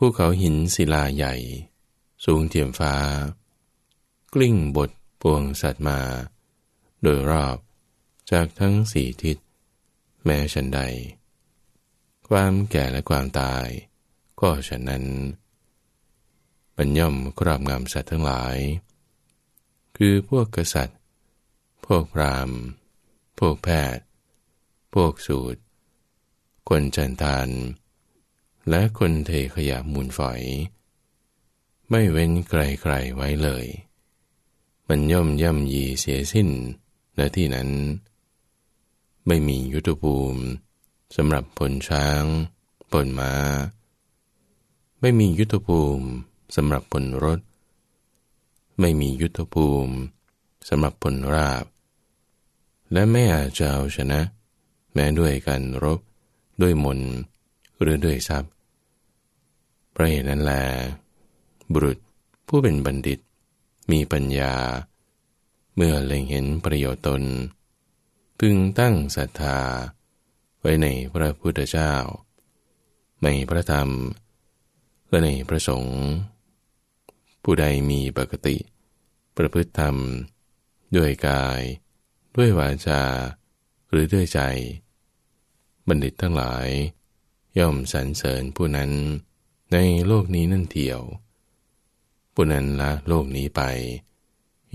ภูเขาหินศิลาใหญ่ สูงเทียมฟ้า กลิ้งบทปวงสัตว์มา โดยรอบจากทั้งสี่ทิศแม้ฉันใด ความแก่และความตาย ก็ฉะนั้นมันย่อมครอบงำสัตว์ทั้งหลาย คือพวกกษัตริย์ พวกพราม พวกแพทย์ พวกสูตร คนจันทานและคนเทขยะมูลฝอย ไม่เว้นไกลๆไว้เลย มันย่อมย่ำยีเสียสิ้นณที่นั้น ไม่มียุทธภูมิสำหรับผลช้างผลมา้า ไม่มียุทธภูมิสำหรับผลรถ ไม่มียุทธภูมิสำหรับผลราบ และไม่อาจจะเอาชนะ แม้ด้วยการรบด้วยมนหรือด้วยทรัพย์พราะเหตุนั้นแลบุรุษผู้เป็นบัณฑิตมีปัญญา เมื่อเล็งเห็นประโยชน์ตน พึงตั้งศรัทธา ไว้ในพระพุทธเจ้า ในพระธรรม และในพระสงฆ์ ผู้ใดมีปกติ ประพฤติธรรม ด้วยกายด้วยวาจา หรือด้วยใจ บัณฑิตทั้งหลาย ย่อมสรรเสริญผู้นั้นในโลกนี้นั่นเทียว ปุณนันละโลกนี้ไป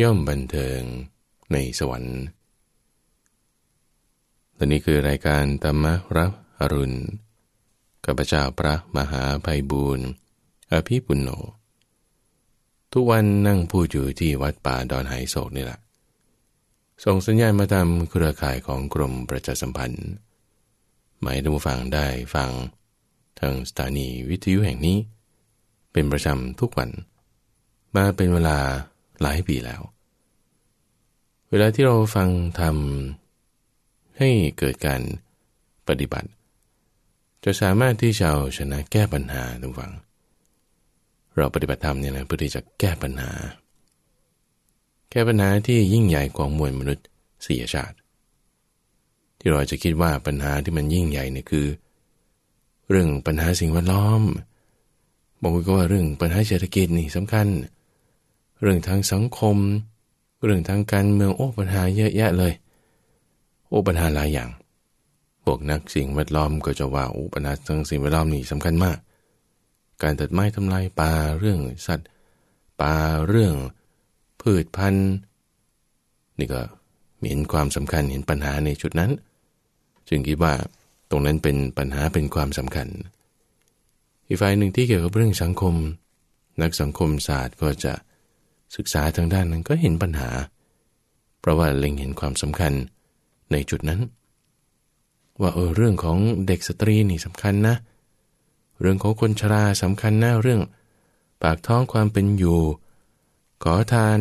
ย่อมบันเทิงในสวรรค์และนี้คือรายการธรรมรับอรุณกับพเจ้าพระมหาภัยบูรณ์อภิปุณโญทุกวันนั่งพูดอยู่ที่วัดป่าดอนไหโศกนี่แหละ ส่งสัญญาณมาทำเครือข่ายของกรมประชาสัมพันธ์หมายดูฟังได้ฟังทางสถานีวิทยุแห่งนี้ เป็นประจำทุกวัน มาเป็นเวลาหลายปีแล้ว เวลาที่เราฟังทำให้เกิดการปฏิบัติ จะสามารถที่ชาวชนะแก้ปัญหาทุกฝัง เราปฏิบัติธรรมเนี่ยนะเพื่อที่จะแก้ปัญหา แก้ปัญหาที่ยิ่งใหญ่ของมวลมนุษย์สี่ชาติ ที่เราจะคิดว่าปัญหาที่มันยิ่งใหญ่เนี่ยคือเรื่องปัญหาสิ่งแวดล้อมบางคนก็ว่าเรื่องปัญหาเศรษฐกิจนี่สำคัญ เรื่องทางสังคม เรื่องทางการเมืองโอ้ปัญหาเยอะแยะเลย โอ้ปัญหาหลายอย่างพวกนักสิ่งแวดล้อมก็จะว่าโอ้ปัญหาทางสิ่งแวดล้อมนี่สำคัญมาก การตัดไม้ทำลายป่าเรื่องสัตว์ป่าเรื่อง พืชพันธุ์นี่ก็เห็นความสำคัญเห็นปัญหาในจุดนั้น จึงคิดว่ารงนั้นเป็นปัญหาเป็นความสำคัญ อีกฝ่ายหนึ่งที่เกี่ยวกับเรื่องสังคม นักสังคมศาสตร์ก็จะศึกษาทางด้านนั้นก็เห็นปัญหาเพราะว่าเล็งเห็นความสำคัญในจุดนั้น ว่าเออเรื่องของเด็กสตรีนี่สำคัญนะ เรื่องของคนชราสำคัญนะเรื่อง ปากท้องความเป็นอยู่ ขอทาน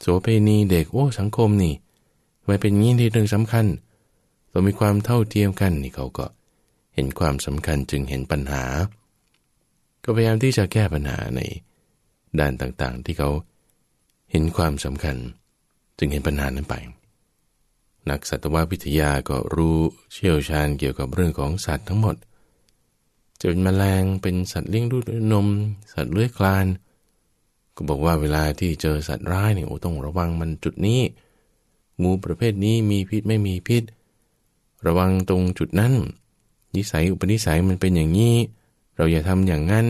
โสเภณี เด็กโอ้สังคมนี่ไว้เป็นงี้ี่เรื่องสำคัญเต้องมีความเท่าเทียมกันนี่เขาก็เห็นความสำคัญจึงเห็นปัญหา ก็พยายามที่จะแก้ปัญหาในด้านต่างๆ ที่เขาเห็นความสำคัญจึงเห็นปัญหานั้นไป นักสัตววิทยาก็รู้เชี่ยวชาญเกี่ยวกับเรื่องของสัตว์ทั้งหมดจะเป็นแมลงเป็นสัตว์เลี้ยงดูนม สัตว์เลื้อยคลาน ก็บอกว่าเวลาที่เจอสัตว์ร้ายเนี่ยโอ้ต้องระวังมันจุดนี้งูประเภทนี้มีพิษไม่มีพิษระวังตรงจุดนั้นนิสัยอุปนิสัยมันเป็นอย่างนี้ เราอย่าทำอย่างนั้น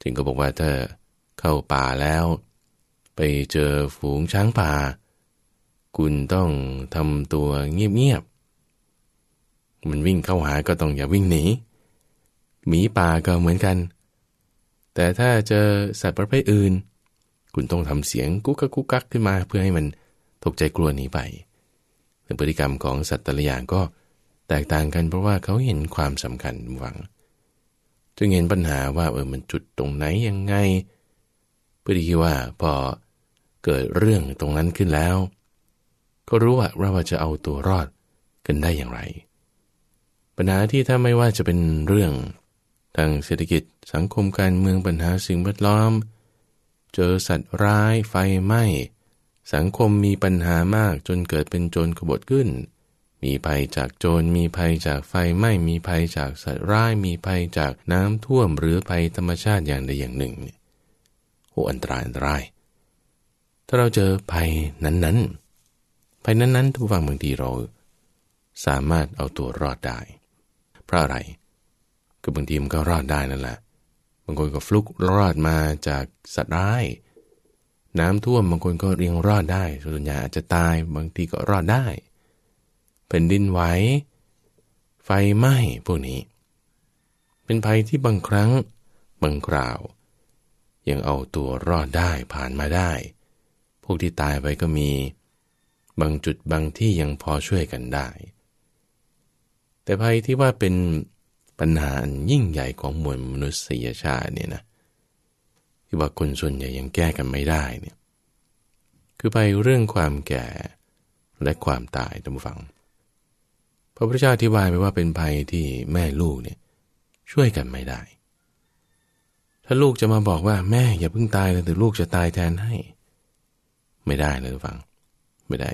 จึงก็บอกว่าเธอเข้าป่าแล้ว ไปเจอฝูงช้างป่า คุณต้องทำตัวเงียบๆ มันวิ่งเข้าหาก็ต้องอย่าวิ่งหนีหมีป่าก็เหมือนกัน แต่ถ้าเจอสัตว์ประเภทอื่น คุณต้องทำเสียงกุ๊กกักกุ๊กกักขึ้นมา เพื่อให้มันตกใจกลัวหนีไปแต่พฤติกรรมของสัตว์แต่ละอย่างก็แตกต่างกันเพราะว่าเขาเห็นความสำคัญหวัง จึงเห็นปัญหาว่าเออมันจุดตรงไหนยังไงเพื่อที่ว่าพอเกิดเรื่องตรงนั้นขึ้นแล้ว ก็รู้ว่าเราจะเอาตัวรอดกันได้อย่างไร ปัญหาที่ถ้าไม่ว่าจะเป็นเรื่องทางเศรษฐกิจสังคมการเมืองปัญหาสิ่งแวดล้อม เจอสัตว์ร้ายไฟไหม้สังคมมีปัญหามากจนเกิดเป็นโจรขบฏขึ้น มีภัยจากโจร มีภัยจากไฟไหม้มีภัยจากสัตว์ร้าย มีภัยจากน้ำท่วมหรือภัยธรรมชาติอย่างใดอย่างหนึ่งโอ้อันตรายอันตราย ถ้าเราเจอภัยนั้นๆภัยนั้นๆทุกฝั่งบางทีเรา สามารถเอาตัวรอดได้เพราะอะไรก็บางทีมันก็รอดได้นั่นแหละ บางคนก็ฟลุกรอดมาจากสัตว์ร้ายน้ำท่วมบางคนก็เรียงรอดได้ส่วนใหญ่อาจจะตายบางทีก็รอดได้แผ่นดินไหว ไฟไหม้พวกนี้ เป็นภัยที่บางครั้งบางคราว ยังเอาตัวรอดได้ผ่านมาได้ พวกที่ตายไปก็มีบางจุดบางที่ยังพอช่วยกันได้ แต่ภัยที่ว่าเป็นปัญหายิ่งใหญ่ของมวลมนุษยชาติเนี่ยนะือว่าคนส่วนใหญ่ยังแก้กันไม่ได้เนี่ย คือไปเรื่องความแก่และความตายท่านผู้ฟังพระพุทธเจ้าอธิบายไปว่าเป็นภัยที่แม่ลูกเนี่ย ช่วยกันไม่ได้ ถ้าลูกจะมาบอกว่าแม่อย่าเพิ่งตายเลยแต่ลูกจะตายแทนให้ ไม่ได้นะทุกฟัง ไม่ได้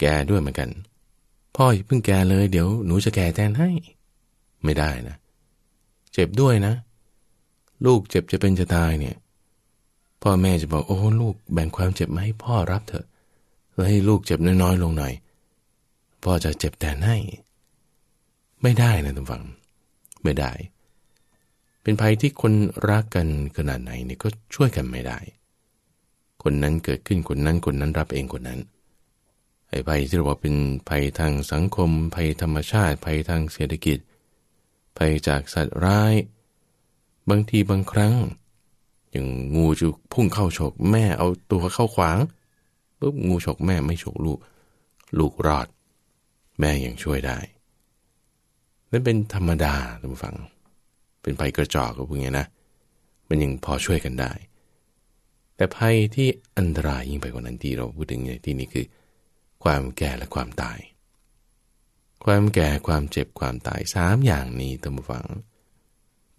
แกด้วยเหมือนกัน พ่ออย่าเพิ่งแกเลยเดี๋ยวหนูจะแกแทนให้ ไม่ได้นะ เจ็บด้วยนะ ลูกเจ็บจะเป็นจะตายเนี่ยพ่อแม่จะบอกโอ้ลูกแบ่งความเจ็บมาให้พ่อรับเถอะ แล้วให้ลูกเจ็บน้อยๆลงหน่อย พ่อจะเจ็บแต่ให้ไม่ได้นะทุกฝังไม่ได้ เป็นภัยที่คนรักกันขนาดไหนเนี่ยก็ช่วยกันไม่ได้ คนนั้นเกิดขึ้นคนนั้นคนนั้นรับเองคนนั้นไอ้ภัยที่เราบอกเป็นภัยทางสังคมภัยธรรมชาติ ภัยทางเศรษฐกิจภัยจากสัตว์ร้าย บางทีบางครั้งอย่างงูจะพุ่งเข้าฉกแม่เอาตัวเข้าขวางปุ๊บงูฉกแม่ไม่ฉกลูก ลูกรอด แม่ยังช่วยได้นั่นเป็นธรรมดาท่านฟัง เป็นภัยกระจอกก็พวกนี้นะมันยังพอช่วยกันได้ แต่ภัยที่อันตรายยิ่งไปกว่านั้นที่เราพูดถึงในที่นี้คือ ความแก่และความตาย ความแก่ความเจ็บความตายสามอย่างนี้ท่านฟัง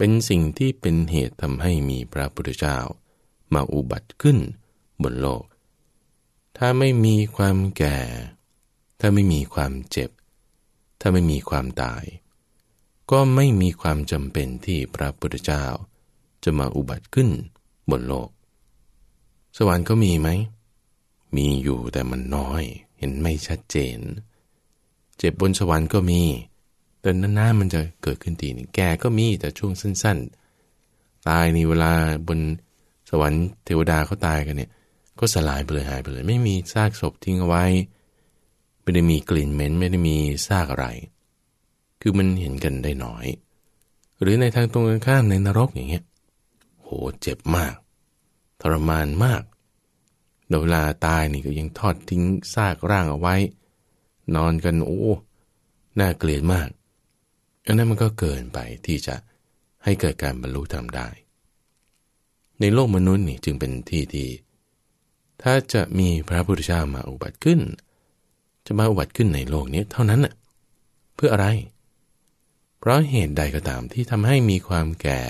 เป็นสิ่งที่เป็นเหตุทำให้มีพระพุทธเจ้า มาอุบัติขึ้น บนโลก ถ้าไม่มีความแก่ ถ้าไม่มีความเจ็บ ถ้าไม่มีความตาย ก็ไม่มีความจำเป็นที่พระพุทธเจ้า จะมาอุบัติขึ้น บนโลก สวรรค์ก็มีไหม มีอยู่แต่มันน้อย เห็นไม่ชัดเจน เจ็บบนสวรรค์ก็มีแต่นานๆมันจะเกิดขึ้นทีนึงแก่ก็มีแต่ช่วงสั้นๆ ตายในเวลาบนสวรรค์เทวดาเขาตายกันเนี่ยก็สลายไปเลยหายไปเลย ไม่มีซากศพทิ้งเอาไว้ไม่ได้มีกลิ่นเหม็นไม่ได้มีซากอะไร คือมันเห็นกันได้น้อย หรือในทางตรงกันข้ามในนรกอย่างเงี้ยโหเจ็บมากทรมานมาก เวลาตายนี่ก็ยังทอดทิ้งซากร่างเอาไว้ นอนกันโอ้น่าเกลียดมากอันนั้นมันก็เกินไปที่จะให้เกิดการบรรลุธรรมได้ ในโลกมนุษย์นี่จึงเป็นที่ที่ ถ้าจะมีพระพุทธเจ้ามาอุบัติขึ้น จะมาอุบัติขึ้นในโลกนี้เท่านั้นน่ะ เพื่ออะไร เพราะเหตุใดก็ตามที่ทำให้มีความแก่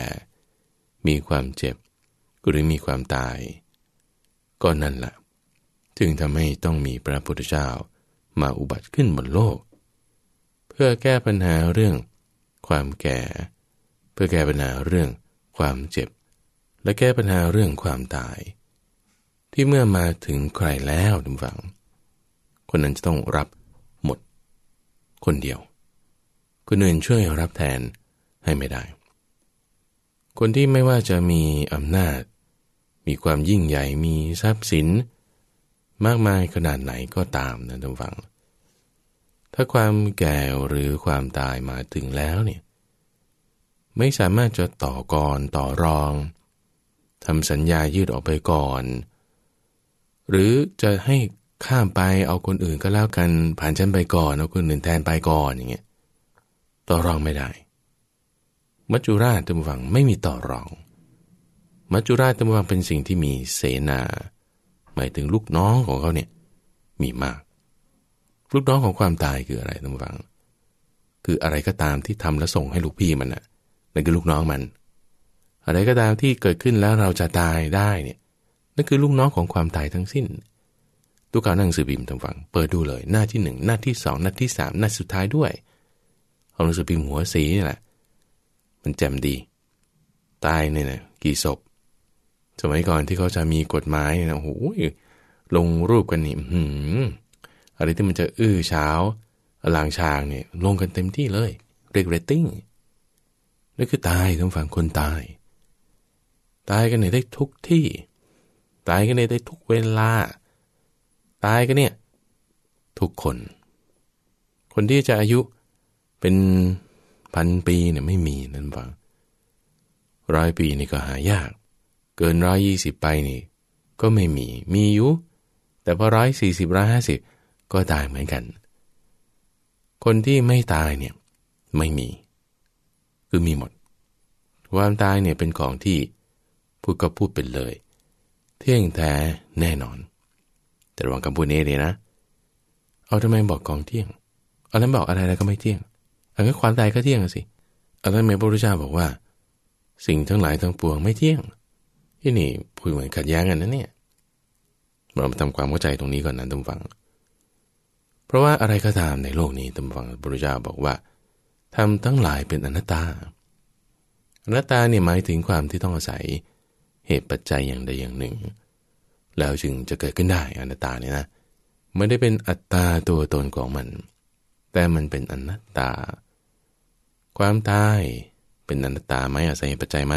มีความเจ็บ หรือมีความตาย ก็นั่นแหละจึงทำให้ต้องมีพระพุทธเจ้ามาอุบัติขึ้นบนโลก เพื่อแก้ปัญหาเรื่องความแก่ เพื่อแก้ปัญหาเรื่องความเจ็บ และแก้ปัญหาเรื่องความตาย ที่เมื่อมาถึงใครแล้วทุกฝัง คนนั้นจะต้องรับหมด คนเดียว คนอื่นช่วยรับแทนให้ไม่ได้ คนที่ไม่ว่าจะมีอำนาจ มีความยิ่งใหญ่มีทรัพย์สิน มากมายขนาดไหนก็ตามนะทุกฝังงถ้าความแก่หรือความตายมาถึงแล้วเนี่ยไม่สามารถจะต่อกรต่อรองทำสัญญายืดออกไปก่อน หรือจะให้ข้ามไปเอาคนอื่นก็แล้วกันผ่านชั้นไปก่อนเอาคนอื่นแทนไปก่อนอย่างเงี้ยต่อรองไม่ได้ มัจจุราชตมวังไม่มีต่อรอง มัจจุราชตมวังเป็นสิ่งที่มีเสนาหมายถึงลูกน้องของเขาเนี่ยมีมากลูกน้องของความตายคืออะไรท่านฟัง คืออะไรก็ตามที่ทำแล้วส่งให้ลูกพี่มันนะ่ะนั่นคือลูกน้องมัน อะไรก็ตามที่เกิดขึ้นแล้วเราจะตายได้เนี่ยนั่นคือลูกน้องของความตายทั้งสิ้นตุก่าหนังสือบิมท่างฟังเปิดดูเลยหน้าที่หนึ่งหน้าที่สองหน้าที่สามหน้าสุดท้ายด้วยเอาหนังสือพิมพ์หัวสีนี่แหละมันแจ่มดี ตายเนี่ยนะกี่ศพ สมัยก่อนที่เขาจะมีกฎหมายนะโอ้ยลงรูปกันนี่หืมอะไรที่มันจะอื้อเช้าหลางชางเนี่ยลงกันเต็มที่เลยเรียกเรตติ้งนั่นคือตายทั้งฝั่งคนตายตายกันเนี่ยได้ทุกที่ ตายกันเนี่ยได้ทุกเวลาตายกันเนี่ย ทุกคน คนที่จะอายุเป็นพันปีเนี่ยไม่มีนั่นฟังร้อยปีนี่ก็หายาก เกินร้อยยี่สิบไปนี่ก็ไม่มีมีอยู่แต่พอร้อยสี่สิบร้อยห้าสิบก็ตายเหมือนกัน คนที่ไม่ตายเนี่ยไม่มี คือมีหมด ความตายเนี่ยเป็นของที่พูดก็พูดเป็นเลย เที่ยงแท้แน่นอน แต่ระวังคำพูดนี้เลยนะ เอาทำไมบอกของเที่ยง เอาแล้วบอกอะไรแล้วก็ไม่เที่ยงอันนั้นความตายก็เที่ยงสิเอาแล้วทำไมพระพุทธเจ้าบอกว่า สิ่งทั้งหลาย ทั้งปวงไม่เที่ยง ที่นี่พูดเหมือนขัดแย้งกันนะเนี่ยเราาทำความเข้าใจตรงนี้ก่อนนะทุกฝังราะว่าอะไรก็ตามในโลกนี้ตำฝังพระเจ้าบอกว่าทำทั้งหลายเป็นอนัตตา อนัตตาเนี่ยหมายถึงความที่ต้องอาศัย เหตุปัจจัยอย่างใดอย่างหนึ่ง แล้วจึงจะเกิดขึ้นได้อนัตตาเนี่ยนะ ไม่ได้เป็นอัตตาตัวตนของมัน แต่มันเป็นอนัตตา ความตายเป็นอนัตตาไหมอาศัยเหตุปัจจัยไหม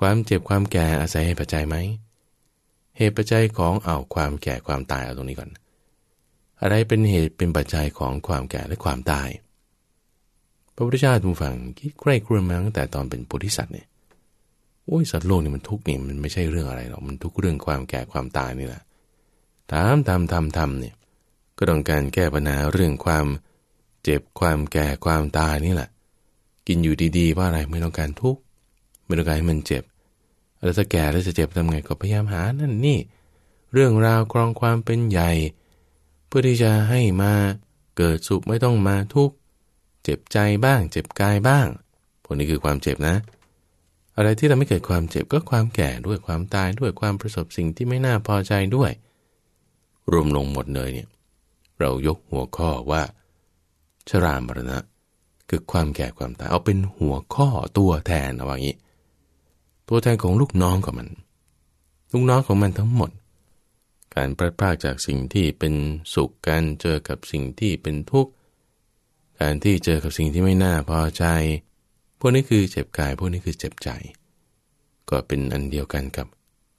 ความเจ็บความแก่อาศัยเหตุปัจจัยไหมเหตุปัจจัยของเอาความแก่ความตายเอาตรงนี้ก่อนอะไรเป็นเหตุเป็นปัจจัยของความแก่และความตาย พระพุทธเจ้าทูฟังคิดใกร้ครวญมาตั้งแต่ตอนเป็นโพธิสัตว์เนี่ย โอ้ยสัตว์โลกนี่มันทุกข์นี่มันไม่ใช่เรื่องอะไรหรอก มันทุกข์เรื่องความแก่ความตายนี่แหละถามทำทำทำเนี่ยก็ต้องการแก้ปัญหาเรื่องความเจ็บความแก่ความตายนี่แหละ กินอยู่ดีๆว่าอะไรไม่ต้องการทุกข์ไม่ต้องการให้มันเจ็บแล้วจะแก่แล้วจะเจ็บทำไงก็พยายามหานั่นนี่ เรื่องราวกรองความเป็นใหญ่พื่อที่จะให้มาเกิดสุขไม่ต้องมาทุกข์เจ็บใจบ้าง เจ็บกายบ้างผลนี้คือความเจ็บนะ อะไรที่เราไม่เกิดความเจ็บก็ความแก่ด้วยความตายด้วยความประสบสิ่งที่ไม่น่าพอใจด้วย รวมลงหมดเลยเนี่ยเรายกหัวข้อว่า ชรามรณะคือความแก่ความตายเอาเป็นหัวข้อตัวแทนเอาว่างนี้ตัวแทนของลูกน้องของมัน ลูกน้องของมันทั้งหมดการพลัดพรากจากสิ่งที่เป็นสุขการเจอกับสิ่งที่เป็นทุกข์การที่เจอกับสิ่งที่ไม่น่าพอใจ พวกนี้คือเจ็บกาย พวกนี้คือเจ็บใจ ก็เป็นอันเดียวกันกับ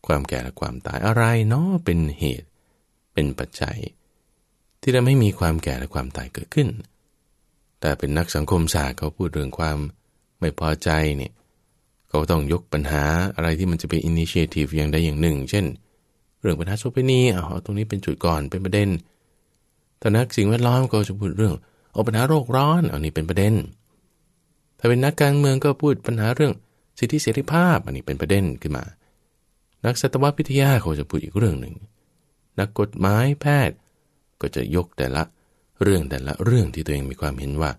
ความแก่และความตายอะไรเนาะเป็นเหตุเป็นปัจจัย ที่ทำให้มีความแก่และความตายเกิดขึ้น แต่เป็นนักสังคมศาสตร์เขาพูดเรื่องความไม่พอใจเนี่ยเขาต้องยกปัญหาอะไรที่มันจะเป็นอินิเชทีฟอย่างใดอย่างหนึ่ง เช่นเรื่องปัญหาโสเภณีเอาตรงนี้เป็นจุดก่อน เป็นประเด็นตอนนักสิ่งแวดล้อมก็จะพูดเรื่องเอาปัญหาโรคร้อนอันนี้เป็นประเด็นถ้าเป็นนักการเมืองก็พูดปัญหาเรื่องสิทธิเสรีภาพ อันนี้เป็นประเด็นขึ้นมา นักสัตววิทยาเขาจะพูดอีกเรื่องหนึ่ง นักกฎหมายแพทย์ ก็จะยกแต่ละเรื่องแต่ละเรื่องที่ตัวเองมีความเห็นว่า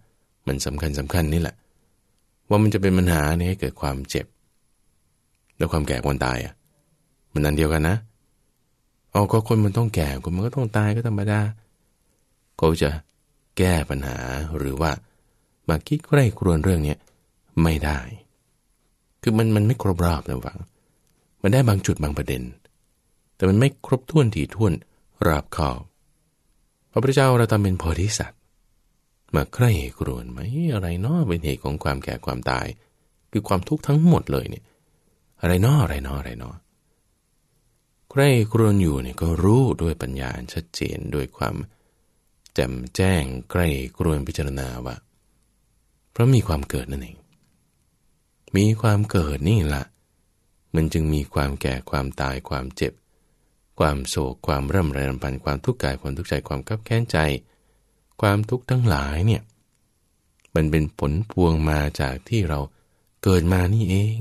มันสำคัญสำคัญนี่แหละ ว่ามันจะเป็นปัญหานีให้เกิดความเจ็บ และความแก่ความตายอ่ะมันนันเดียวกันนะเอาก็คนมันต้องแก่คนมันก็ต้องตายก็ธรรมดาเขาจะแก้ปัญหาหรือว่า มาคิดใกล้ครวนเรื่องเนี้ยไม่ได้ คือมันมันไม่ครบรอบนะฟัง มันได้บางจุดบางประเด็น แต่มันไม่ครบถ้วนถี่ถ้วนรอบขอบพระพุทธเจ้าเราทำเป็นโพธิสัตว์ มาใกล้ครวนไหมอะไรนาะเป็นเหตุของความแก่ความตาย คือความทุกข์ทั้งหมดเลยเนี่ย อะไรนาะอะไรนาะอะไรนาะใครครวนอยู่เนี่ยก็รู้ด้วยปัญญาชัดเจนด้วยความแจ่มแจ้งใกล้ครวนพิจารณาว่า เพราะมีความเกิดนั่นเอง มีความเกิดนี่ละะมันจึงมีความแก่ความตายความเจ็บ ความโศกความร่ำไรรำพันความทุกข์กายความทุกข์ใจความกับแค้นใจ ความทุกข์ทั้งหลายเนี่ย มันเป็นผลพวงมาจากที่เราเกิดมานี่เอง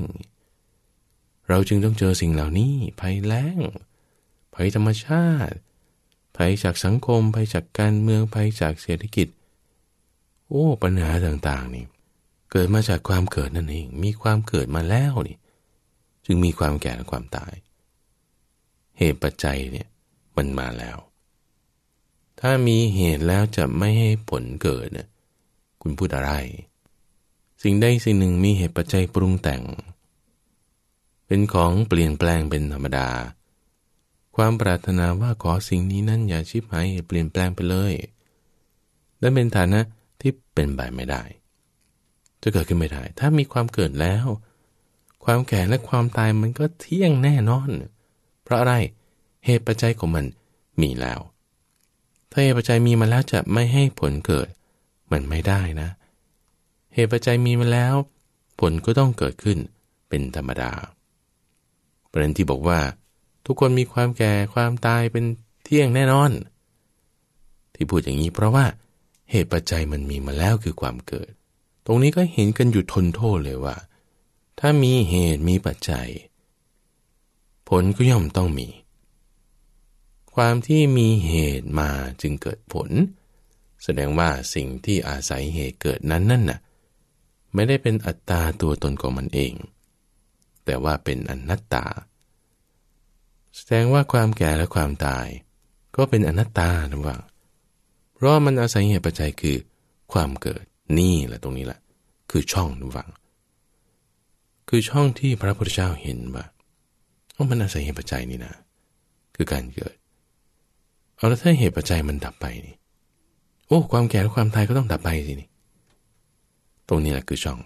เราจึงต้องเจอสิ่งเหล่านี้ภัยแล้งภัยธรรมชาติ ภัยจากสังคม ภัยจากการเมืองภัยจากเศรษฐกิจ โอ้ ปัญหาต่างๆนี่เกิดมาจากความเกิดนั่นเองมีความเกิดมาแล้วนี่ จึงมีความแก่และความตาย เหตุปัจจัยเนี่ยมันมาแล้ว ถ้ามีเหตุแล้วจะไม่ให้ผลเกิดนะคุณพูดอะไร สิ่งใดสิ่งหนึ่งมีเหตุปัจจัยปรุงแต่ง เป็นของเปลี่ยนแปลงเป็นธรรมดาความปรารถนาว่าขอสิ่งนี้นั้นอย่าชิบหายเปลี่ยนแปลงไปเลย นั่นเป็นฐานะที่เป็นไปไม่ได้ จะเกิดขึ้นไม่ได้ ถ้ามีความเกิดแล้ว ความแก่และความตายมันก็เที่ยงแน่นอน เพราะอะไร เหตุปัจจัยของมันมีแล้ว ถ้าเหตุปัจจัยมีมาแล้วจะไม่ให้ผลเกิดมันไม่ได้นะ เหตุปัจจัยมีมาแล้ว ผลก็ต้องเกิดขึ้นเป็นธรรมดาประเด็นที่บอกว่าทุกคนมีความแก่ความตายเป็นเที่ยงแน่นอน ที่พูดอย่างนี้เพราะว่า เหตุปัจจัยมันมีมาแล้วคือความเกิด ตรงนี้ก็เห็นกันอยู่ทนโทษเลยว่า ถ้ามีเหตุมีปัจจัย ผลก็ย่อมต้องมี ความที่มีเหตุมาจึงเกิดผล แสดงว่าสิ่งที่อาศัยเหตุเกิดนั้นนั่นน่ะ ไม่ได้เป็นอัตตาตัวตนของมันเอง แต่ว่าเป็นอนัตตาแสดงว่าความแก่และความตายก็เป็นอนัตตานะว่า เพราะมันอาศัยเหตุปัจจัยคือ ความเกิดนี่แหละตรงนี้แหละคือช่องนะวางคือช่องที่พระพุทธเจ้าเห็นว่าว่ามันอาศัยเหตุปัจจัยนี่นะคือการเกิดเอาแล้วถ้าเหตุปัจจัยมันดับไปนี่โอ้ความแก่และความตายก็ต้องดับไปสินี่ ตรงนี้แหละคือช่อง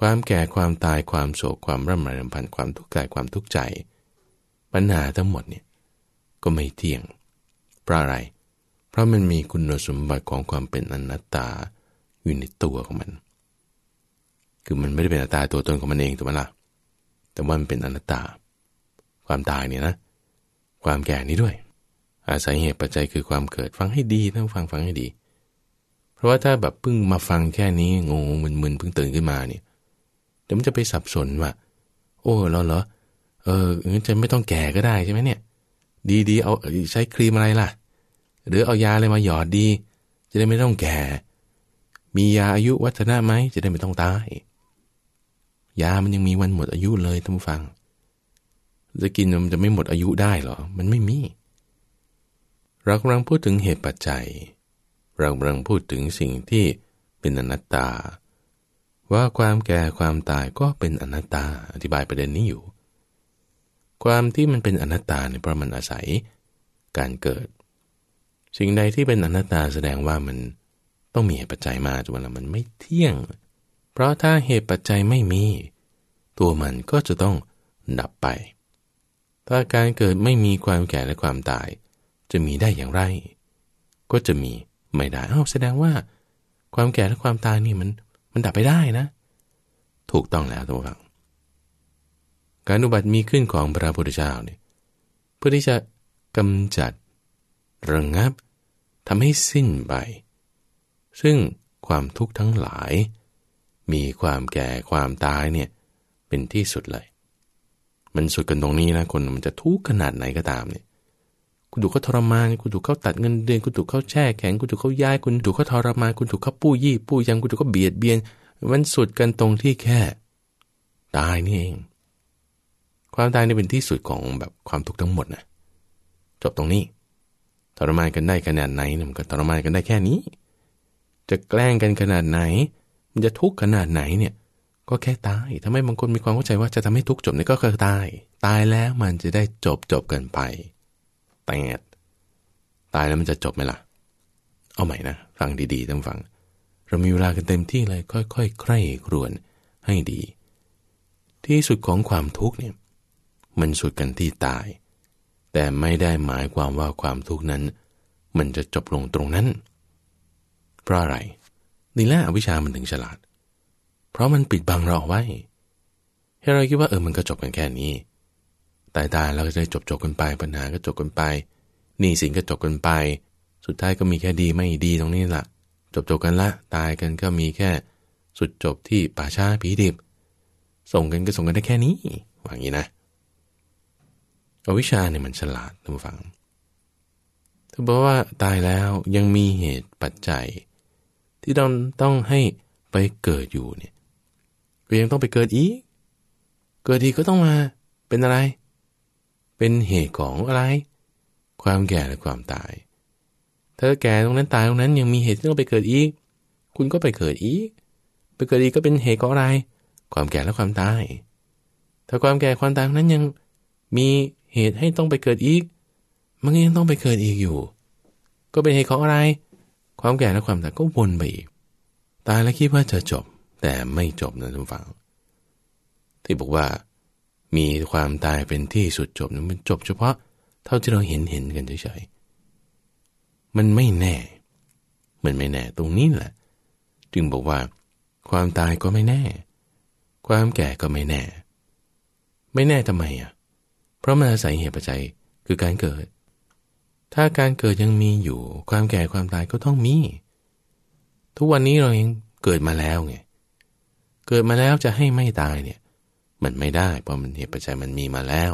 ความแก่ความตายความโศกความร่ำไรรำพันความทุกข์กายความทุกข์ใจปัญหาทั้งหมดเนี่ยก็ไม่เที่ยงเพราะอะไร เพราะมันมีคุณสมบัติของความเป็นอนัตตาอยู่ในตัวของมัน คือมันไม่ได้เป็นอัตตาตัวตนของมันเองถูกไหมล่ะ แต่ว่ามันเป็นอนัตตา ความตายเนี่ยนะ ความแก่นี้ด้วย อาศัยเหตุปัจจัยคือความเกิดฟังให้ดีต้องฟังฟังให้ดี เพราะว่าถ้าแบบเพิ่งมาฟังแค่นี้งงมึนๆเพิ่งตื่นขึ้นมาเนี่ยเดี๋ยวมันจะไปสับสนว่า โอ้แล้วเหรอเอองั้นจะไม่ต้องแก่ก็ได้ใช่ไหมเนี่ย ดีๆ เอาใช้ครีมอะไรล่ะ หรือเอายาอะไรมาหยอดดี จะได้ไม่ต้องแก่ มียาอายุวัฒนะไหม จะได้ไม่ต้องตาย ยามันยังมีวันหมดอายุเลยท่านผู้ฟัง จะกินมันจะไม่หมดอายุได้หรอ มันไม่มี เรากำลังพูดถึงเหตุปัจจัย เรากำลังพูดถึงสิ่งที่เป็นอนัตตา ว่าความแก่ความตายก็เป็นอนัตตา อธิบายประเด็นนี้อยู่ความที่มันเป็นอนัตตาเนี่ยเพราะมันอาศัยการเกิด สิ่งใดที่เป็นอนัตตาแสดงว่ามันต้องมีเหตุปัจจัยมาจนละมันไม่เที่ยง เพราะถ้าเหตุปัจจัยไม่มี ตัวมันก็จะต้องดับไป ถ้าการเกิดไม่มีความแก่และความตาย จะมีได้อย่างไร ก็จะมีไม่ได้อ้าวแสดงว่าความแก่และความตายนี่มันมันดับไปได้นะ ถูกต้องแล้วทุกฝังการอุบัติมีขึ้นของพระพุทธเจ้าเนี่ยเพื่อที่จะกำจัดระงงับทำให้สิ้นไปซึ่งความทุกข์ทั้งหลาย มีความแก่ความตายเนี่ยเป็นที่สุดเลยมันสุดกันตรงนี้นะคนมันจะทุกข์ขนาดไหนก็ตามเนี่ย คุณถูกเขาทรมานคุณถูกเขาตัดเงินเดือนคุณถูกเขาแช่แข็งคุณถูกเขาย้ายคุณถูกเขาทรมานคุณถูกเขาปู้ยี่ปู้ยังคุณถูกเขาเบียดเบียนมันสุดกันตรงที่แค่ ตายนี่เองความตายนี่เป็นที่สุดของแบบความทุกข์ทั้งหมดนะจบตรงนี้ทรมานกันได้ขนาดไหนมันก็ทรมานกันได้แค่นี้ จะแกล้งกันขนาดไหน มันจะทุกข์ขนาดไหนเนี่ยก็แค่ตายทำให้บางคนมีความเข้าใจว่าจะทำให้ทุกข์จบนี่ก็คือตายตายแล้วมันจะได้จบจบกันไป แต่ตายแล้วมันจะจบไหมล่ะ เอาใหม่นะฟังดีๆทั้งฟัง เรามีเวลากันเต็มที่เลยค่อยๆ ใคร่ครวนให้ดี ที่สุดของความทุกข์เนี่ยมันสุดกันที่ตาย แต่ไม่ได้หมายความว่าความทุกข์นั้น มันจะจบลงตรงนั้น เพราะอะไรนี่แหละอวิชามันถึงฉลาด เพราะมันปิดบังเราไว้ ให้เราคิดว่าเออมันก็จบกันแค่นี้ตายตายเราก็จะจบจบกันไป ปัญหาก็จบกันไป หนี้สินก็จบกันไป สุดท้ายก็มีแค่ดีไม่ดีตรงนี้ละ่ะ จบจบกันละ ตายกันก็มีแค่ สุดจบที่ป่าช้าผีดิบ ส่งกันก็ส่งกันได้แค่นี้ว่างนี้นะอวิชาเนี่ยมันฉลาดท่านฟังถ้าบอกว่าตายแล้วยังมีเหตุปัจจัย ที่ต้องต้องให้ไปเกิดอยู่เนี่ยก็ยังต้องไปเกิดอีก เกิดอีกก็ต้องมาเป็นอะไร เป็นเหตุของอะไร ความแก่และความตายเธอแก่ตรงนั้นตายตรงนั้น ยังมีเหตุที่ต้องไปเกิดอีก คุณก็ไปเกิดอีก ไปเกิดอีกก็เป็นเหตุของอะไร ความแก่และความตาย ถ้าความแก่ความตายนั้นยังมีเหตุให้ต้องไปเกิดอีก มันยังต้องไปเกิดอีกอยู่ ก็เป็นเหตุของอะไร ความแก่และความตายก็วนไปอีก ตายแล้วคิดว่าจะจบแต่ไม่จบนะทุกฝัง ที่บอกว่า มีความตายเป็นที่สุดจบนั้นมันจบเฉพาะเท่าที่เราเห็นเห็นกันเฉยๆมันไม่แน่ มันไม่แน่ตรงนี้แหละ จึงบอกว่า ความตายก็ไม่แน่ ความแก่ก็ไม่แน่ ไม่แน่ทำไมอ่ะเพราะมันอาศัยเหตุปัจจัยคือการเกิด ถ้าการเกิดยังมีอยู่ ความแก่ความตายก็ต้องมี ทุกวันนี้เราเองเกิดมาแล้วไง เกิดมาแล้วจะให้ไม่ตายเนี่ย มันไม่ได้ เพราะมันเหตุปัจจัยมันมีมาแล้ว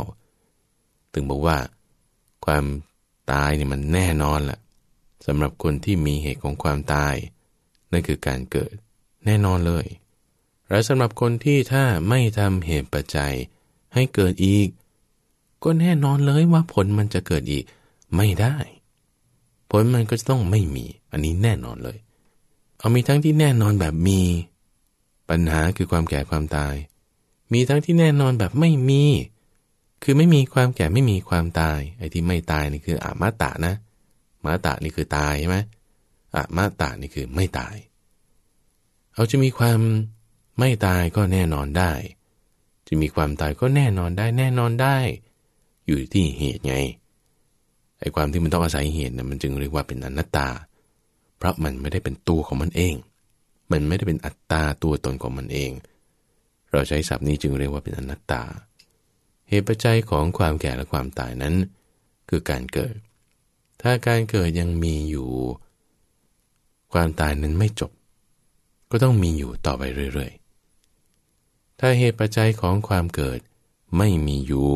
ถึงบอกว่า ความตายเนี่ยมันแน่นอนแหละสำหรับคนที่มีเหตุของความตายนั่นคือการเกิดแน่นอนเลย และสำหรับคนที่ถ้าไม่ทำเหตุปัจจัยให้เกิดอีกก็แน่นอนเลยว่าผลมันจะเกิดอีกไม่ได้ ผลมันก็จะต้องไม่มี อันนี้แน่นอนเลย เอามีทั้งที่แน่นอนแบบมี ปัญหาคือความแก่ความตาย มีทั้งที่แน่นอนแบบไม่มี คือไม่มีความแก่ไม่มีความตายไอ้ที่ไม่ตายนี่คืออามาตะนะมาตะนี่คือตายใช่ไหมอามาตะนี่คือ ไม่ตายเอาจะมีความไม่ตายก็แน่นอนได้ จะมีความตายก็แน่นอนได้ แน่นอนได้อยู่ที่เหตุไงไอ้ความที่มันต้องอาศัยเหตุนะมันจึงเรียกว่าเป็น อนัตตา เพราะมันไม่ได้เป็นตัวของมันเอง มันไม่ได้เป็นอัตตาตัวตนของมันเอง เราใช้ศัพท์นี้จึงเรียกว่าเป็นอนัตตา เหตุปัจจัยของความแก่และความตายนั้น คือการเกิด ถ้าการเกิดยังมีอยู่ ความตายนั้นไม่จบ ก็ต้องมีอยู่ต่อไปเรื่อย ๆ ถ้าเหตุปัจจัยของความเกิดไม่มีอยู่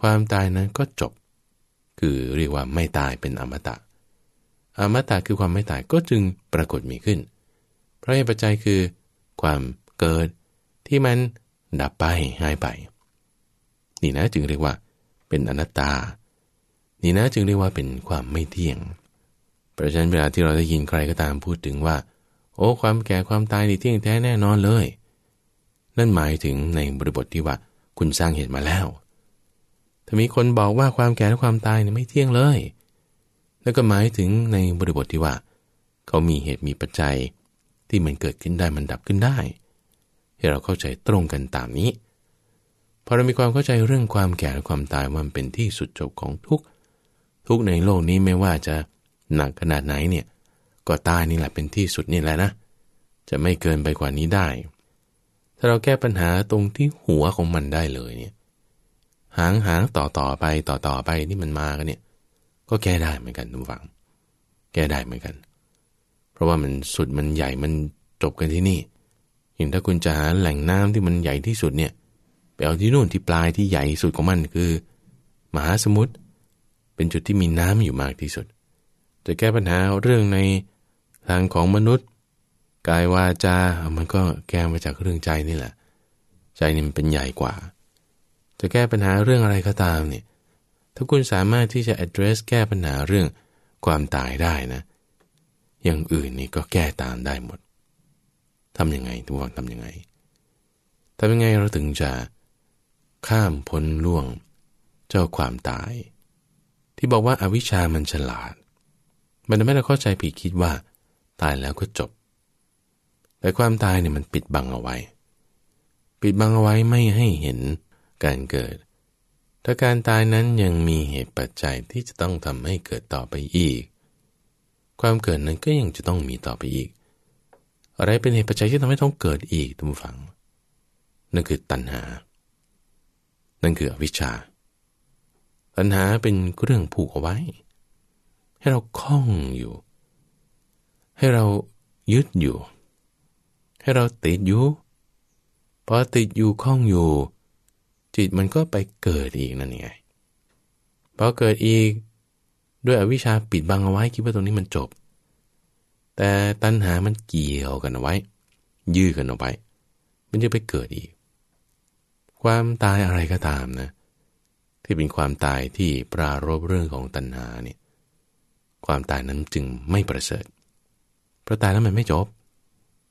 ความตายนั้นก็จบ คือเรียกว่าไม่ตายเป็นอมตะ อมตะคือความไม่ตายก็จึงปรากฏมีขึ้น เพราะเหตุปัจจัยคือ ความเกิดที่มันดับไปหายไป นี่นะจึงเรียกว่าเป็นอนัตตา นี่นะจึงเรียกว่าเป็นความไม่เที่ยงเพราะฉะนั้นเวลาที่เราได้ยินใครก็ตามพูดถึงว่า โอ้ ความแก่ความตายนี่เที่ยงแท้แน่นอนเลย นั่นหมายถึงในบริบทที่ว่าคุณสร้างเหตุมาแล้วถ้ามีคนบอกว่าความแก่และความตายเนี่ยไม่เที่ยงเลย แล้วก็หมายถึงในบริบทที่ว่า เขามีเหตุมีปัจจัยที่มันเกิดขึ้นได้มันดับขึ้นได้ให้เราเข้าใจตรงกันตามนี้พอเรามีความเข้าใจเรื่องความแก่และความตายมันเป็นที่สุดจบของทุกทุกในโลกนี้ไม่ว่าจะหนักขนาดไหนเนี่ยก็ตายนี่แหละเป็นที่สุดนี่แหละนะ จะไม่เกินไปกว่านี้ได้ ถ้าเราแก้ปัญหาตรงที่หัวของมันได้เลยเนี่ยหางหางต่อต่อไปต่อต่อไปนี่มันมากันเนี่ยก็แก้ได้เหมือนกันทุกฝัง แก้ได้เหมือนกัน เพราะว่ามันสุดมันใหญ่มันจบกันที่นี่ อย่างถ้าคุณจะหาแหล่งน้ำที่มันใหญ่ที่สุดเนี่ยไปเอาที่นู่นที่ปลายที่ใหญ่สุดของมัน คือมหาสมุทรเป็นจุดที่มีน้ำอยู่มากที่สุดจะแก้ปัญหาเรื่องในทางของมนุษย์ กายวาจามันก็แก้มาจากเรื่องใจนี่แหละ ใจนี่มันเป็นใหญ่กว่าจะแก้ปัญหาเรื่องอะไรก็ตามเนี่ย ถ้าคุณสามารถที่จะ address แก้ปัญหาเรื่องความตายได้นะ อย่างอื่นนี่ก็แก้ตามได้หมด ทำยังไงทุกคนทำยังไงทำยังไงเราถึงจะข้ามพ้นล่วง เจ้าความตาย ที่บอกว่าอาวิชามันฉลาด มันทำให้เราเข้าใจผิดคิดว่า ตายแล้วก็จบ แต่ความตายเนี่ยมันปิดบังเอาไว้ ปิดบังเอาไว้ไม่ให้เห็นการเกิด ถ้าการตายนั้นยังมีเหตุปัจจัยที่จะต้องทำให้เกิดต่อไปอีก ความเกิดนั้นก็ยังจะต้องมีต่อไปอีก อะไรเป็นเหตุปัจจัยที่ทำให้ต้องเกิดอีกทุกฝังนั่นคือตัณหา นั่นคืออวิชชา ตัณหาเป็นเรื่องผูกเอาไว้ ให้เราคล้องอยู่ ให้เรายึดอยู่ ให้เราติดอยู่พอติดอยู่คล้องอยู่จิตมันก็ไปเกิดอีกนั่นไงพอเกิดอีกด้วยอวิชชาปิดบังเอาไว้ คิดว่าตรงนี้มันจบ แต่ตัณหามันเกี่ยวกันเอาไว้ ยืดกันเอาไว้มันจะไปเกิดอีก ความตายอะไรก็ตามนะที่เป็นความตายที่ปรารบเรื่องของตัณหาเนี่ยความตายนั้นจึงไม่ประเสริฐเพราะตายแล้วมันไม่จบ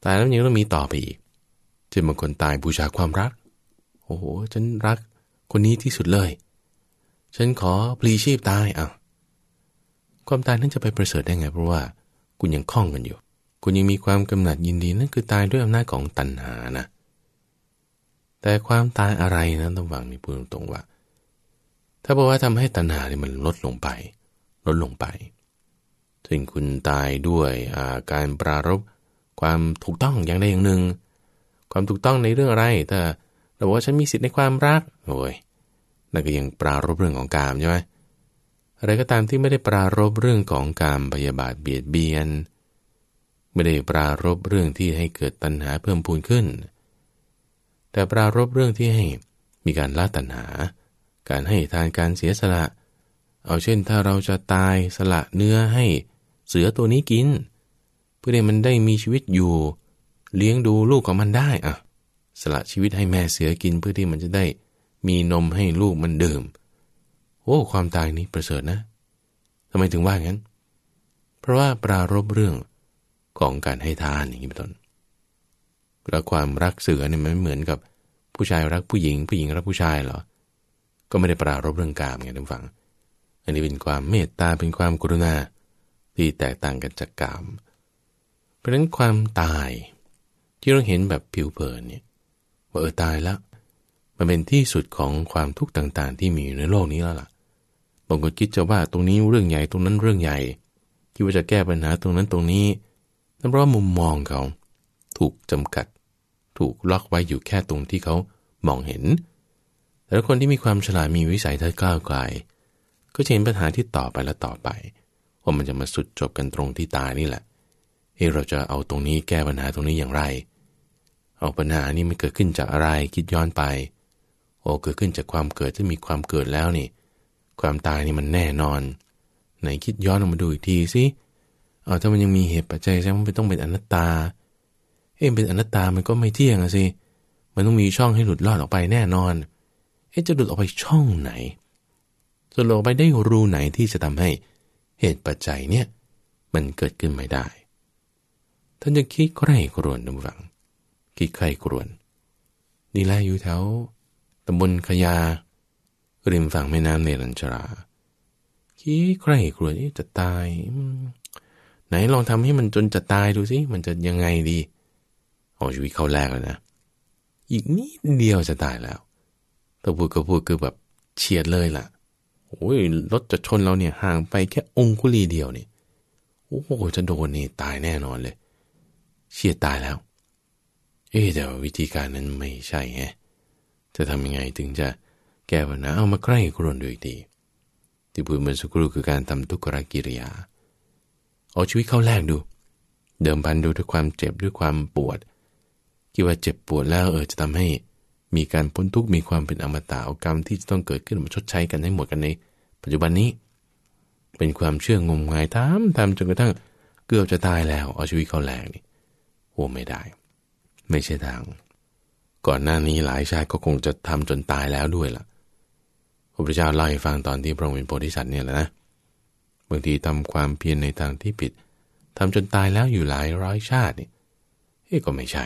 ตายแล้วยังต้องมีต่อไปอีกเช่นบางคนตายบูชาความรักโอ้โห ฉันรักคนนี้ที่สุดเลย ฉันขอพลีชีพตายอ่ะความตายนั้นจะไปประเสริฐได้ไง เพราะว่า คุณยังคล้องกันอยู่ คุณยังมีความกำหนัดยินดี นั่นคือตายด้วยอำนาจของตัณหา นะ แต่ความตายอะไรนะต้องวังนี่พูดตรงๆว่า ถ้าบอกว่าทำให้ตัณหาเนี่ยมันลดลงไป ลดลงไป ถึงคุณตายด้วยาการปรารบความถูกต้องอย่างใดอย่างหนึ่ง ความถูกต้องในเรื่องอะไรถ้าเราบอกว่าฉันมีสิทธิ์ในความรักโอ้ยนั่นก็ยังปรารบเรื่องของกามใช่ไหม อะไรก็ตามที่ไม่ได้ปรารบเรื่องของกามพยาบาทเบียดเบียน ไม่ได้ปรารบเรื่องที่ให้เกิดตัณหาเพิ่มพูนขึ้น แต่ปรารบเรื่องที่ให้มีการละตัณหา การให้ทานการเสียสละ เอาเช่นถ้าเราจะตายสละเนื้อให้เสือตัวนี้กิน เพื่อให้มันได้มีชีวิตอยู่ เลี้ยงดูลูกของมันได้อะสละชีวิตให้แม่เสือกินเพื่อที่มันจะได้มีนมให้ลูกมันดื่มโอ้ ความตายนี้ประเสริฐนะทำไมถึงว่างั้น เพราะว่าปรารบเรื่องของการให้ทานอย่างนี้เป็นต้นแล้วความรักเสือเนี่ยมันไม่เหมือนกับผู้ชายรักผู้หญิง ผู้หญิงรักผู้ชายเหรอ ก็ไม่ได้ปรารบเรื่องกามไงท่านฟัง อันนี้เป็นความเมตตาเป็นความกรุณาที่แตกต่างกันจากกาม เพราะฉะนั้นความตายที่เราเห็นแบบผิวเผินเนี่ยาเออตายละ มันเป็นที่สุดของความทุกข์ต่างๆที่มีอยู่ในโลกนี้แล้วล่ะ บางคนคิดจะว่าตรงนี้เรื่องใหญ่ตรงนั้นเรื่องใหญ่ คิดว่าจะแก้ปัญหาตรงนั้นตรงนี้นั่นเพราะมุมมองเขาถูกจำกัด ถูกล็อกไว้อยู่แค่ตรงที่เขามองเห็นแต่คนที่มีความฉลาดมีวิสัยทัศน์ก้าวไกลก็จะเห็นปัญหาที่ต่อไปและต่อไปว่ามันจะมาสุดจบกันตรงที่ตายนี่แหละเฮ้เราจะเอาตรงนี้แก้ปัญหาตรงนี้อย่างไรเอาปัญหานี่มันเกิดขึ้นจากอะไรคิดย้อนไป โอ้เกิดขึ้นจากความเกิดที่มีความเกิดแล้วนี่ ความตายนี่มันแน่นอน ไหนคิดย้อนออกมาดูอีกทีสิเอาถ้ามันยังมีเหตุปัจจัยใช่มันต้องเป็นอนัตตาเอ็มเป็นอนัตตามันก็ไม่เที่ยงสิมันต้องมีช่องให้หลุดรอดออกไปแน่นอนเอ๊ะจะหลุดออกไปช่องไหนจะหลุดออกไปได้รูไหนที่จะทำให้เหตุปัจจัยเนี่ยมันเกิดขึ้นไม่ได้ท่านจะคิดใกร้ครวญดูฟังคิดไข้ครวน นี่แลอยู่แถวตำบลขยา ริมฝั่งแม่น้ำเนรัญชราคิดไข้ครวนจะตาย ไหนลองทำให้มันจนจะตายดูสิ มันจะยังไงดีเอาชีวิตเข้าแลกแล้วนะ อีกนิดเดียวจะตายแล้วตะาพูดก็พูดคือแบบเฉียดเลยล่ะโอ้ยรถจะชนเราเนี่ยห่างไปแค่องคุลีเดียวเนี่ยโอ้โหจะโดนนี่ตายแน่นอนเลยเฉียดตายแล้วเอ๊แต่ววิธีการนั้นไม่ใช่ไงจะทำยังไงถึงจะแก้ปัญหาเอามาใกล้ครวนดูอีกีที่พูดเมื่อสักครู่คือการทำทุกขกิริยา เอาชีวิตเข้าแลกดู เดิมพันดูด้วยความเจ็บด้วยความปวด คิดว่าเจ็บปวดแล้วเออจะทำให้มีการพ้นทุกข์มีความเป็นอมตะกรรมที่จะต้องเกิดขึ้นมาชดใช้กันให้หมดกันในปัจจุบันนี้ เป็นความเชื่องมงายทำทำจนกระทั่งเกือบจะตายแล้วเอาชีวิตเข้าแลกนี่โอ้ไม่ได้ไม่ใช่ทาง ก่อนหน้านี้หลายชาติ ก็คงจะทำจนตายแล้วด้วยละ่ะพระพุทธเจ้าเล่าให้ฟังตอนที่พระองค์เป็นโพธิสัตว์เนี่ยแหละนะบางทีทำความเพียรในทางที่ผิด ทำจนตายแล้วอยู่หลายร้อยชาตินี่เอก็ไม่ใช่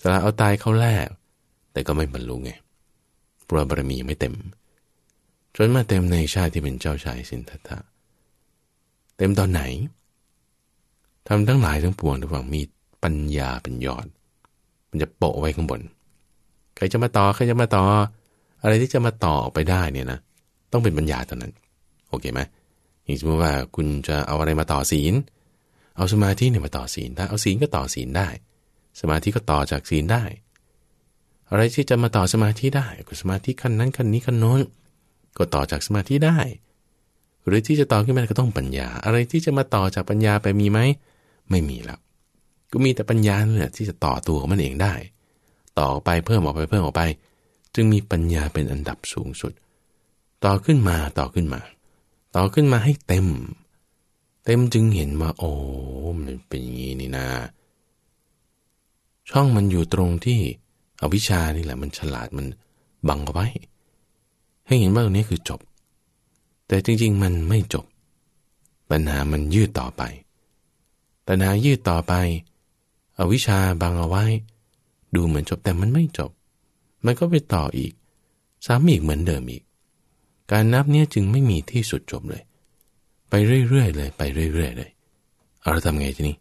สละเอาตายเข้าแลกแต่ก็ไม่บรรลุไงเพราะบารมีไม่เต็ม จนมาเต็มในชาติที่เป็นเจ้าชายสินทัตะเต็มตอนไหนทำทั้งหลายทั้งปวงระหว่างมีปัญญาเป็นยอดมันจะโปะไว้ข้างบน ใครจะมาต่อ ใครจะมาต่อ อะไรที่จะมาต่อออกไปได้เนี่ยนะ ต้องเป็นปัญญาตอนนั้นโอเคไหมอย่างสมมติว่าคุณจะเอาอะไรมาต่อศีลเอาสมาธิเนี่ยมาต่อศีลได้เอาศีลก็ต่อศีลได้ สมาธิก็ต่อจากศีลได้ อะไรที่จะมาต่อสมาธิได้ก็สมาธิขั้นนั้นขั้นนี้ขั้นโน้นก็ต่อจากสมาธิได้ หรือที่จะต่อขึ้นมาก็ต้องปัญญา อะไรที่จะมาต่อจากปัญญาไปมีไหม ไม่มีแล้วก็มีแต่ปัญญาเนี่ยที่จะต่อตัวของมันเองได้ ต่อไปเพิ่มออกไปเพิ่มออกไป จึงมีปัญญาเป็นอันดับสูงสุด ต่อขึ้นมาต่อขึ้นมา ต่อขึ้นมาให้เต็ม เต็มจึงเห็นว่าโอ้มันเป็นอย่างนี้นี่นาช่องมันอยู่ตรงที่อวิชานี่แหละมันฉลาดมันบังเอาไว้ ให้เห็นว่าตรงนี้คือจบ แต่จริงๆ มันไม่จบ ปัญหามันยืดต่อไปปัญหายืดต่อไปอวิชาบังเอาไว้ดูเหมือนจบแต่มันไม่จบ มันก็ไปต่ออีกซ้ำอีกเหมือนเดิมอีก การนับเนี่ยจึงไม่มีที่สุดจบเลย ไปเรื่อยๆเลย ไปเรื่อย ๆ เลยเราทำไงทีนี้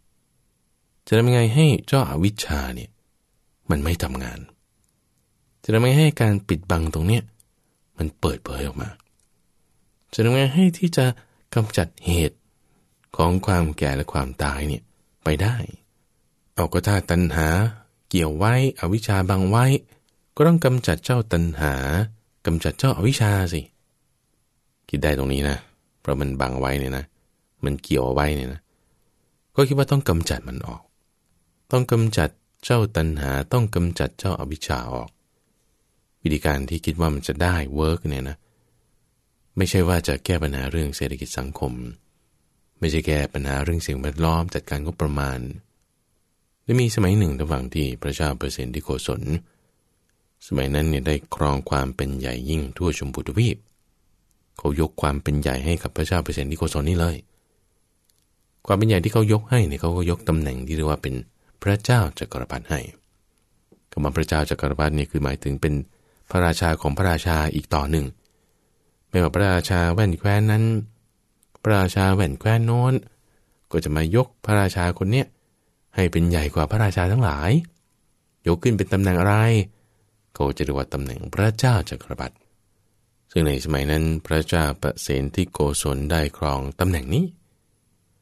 จะทำไงให้เจ้าอาวิชาเนี่ยมันไม่ทำงาน จะทำไงให้การปิดบังตรงเนี้ยมันเปิดเผยออกมา จะทำไงให้ที่จะกำจัดเหตุของความแก่และความตายเนี่ยไปได้เอาก็ถ้าตัณหาเกี่ยวไว้อวิชาบังไว้ ก็ต้องกำจัดเจ้าตัณหากำจัดเจ้าอาวิชาสิ คิดได้ตรงนี้นะเพราะมันบังไว้เนี่ยนะมันเกี่ยวไว้เนี่ยนะก็คิดว่าต้องกำจัดมันออก ต้องกำจัดเจ้าตัณหาต้องกำจัดเจ้าอาวิชาออก วิธีการที่คิดว่ามันจะได้เวิร์กเนี่ยนะไม่ใช่ว่าจะแก้ปัญหาเรื่องเศรษฐกิจสังคม ไม่ใช่แก้ปัญหาเรื่องสิ่งแวดล้อมจัดการงบประมาณและมีสมัยหนึ่งระหว่างที่พระเจ้าเปอร์เซนที่โกศลสมัยนั้นเนี่ยได้ครองความเป็นใหญ่ยิ่งทั่วชมพูทวีป เขายกความเป็นใหญ่ให้กับพระเจ้าเปอร์เซนที่โกศลนี่เลย ความเป็นใหญ่ที่เขายกให้เนี่ยเขาก็ยกตำแหน่งที่เรียกว่าเป็นพระเจ้าจักรพรรดิให้คำว่าพระเจ้าจักรพรรดินี่คือหมายถึงเป็นพระราชาของพระราชาอีกต่อหนึ่งไม่ว่าพระราชาแว่นแคว้นนั้น พระราชาแว่นแคว้นโน้นก็จะมายกพระราชาคนเนี้ยให้เป็นใหญ่กว่าพระราชาทั้งหลาย ยกขึ้นเป็นตำแหน่งอะไร ก็จะเรียกว่าตำแหน่งพระเจ้าจักรพรรดิ ซึ่งในสมัยนั้นพระเจ้าประเสนที่โกศลได้ครองตำแหน่งนี้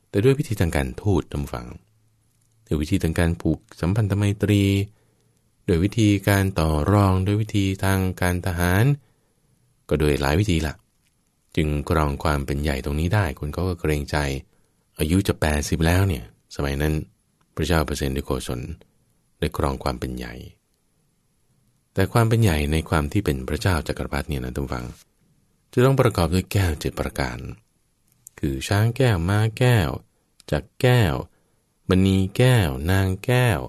แต่ด้วยวิธีทางการทูตตำฝังด้วยวิธีทางการผูกสัมพันธไมตรีด้วยวิธีการต่อรองด้วยวิธีทางการทหาร ก็โดยหลายวิธีละ่ะ จึงครองความเป็นใหญ่ตรงนี้ได้ คนเขาก็เกรงใจ อายุจะแปดสิบแล้วเนี่ย สมัยนั้นพระเจ้าเปรเซนต์ด้โกศลได้ครองความเป็นใหญ่ แต่ความเป็นใหญ่ในความที่เป็นพระเจ้าจักรพรรดิเนี่ยนะทุกฝัง จะต้องประกอบด้วยแก้วเจ็ดประการ คือช้างแก้วม้าแก้วจักแก้วบัณีแก้วนางแก้ว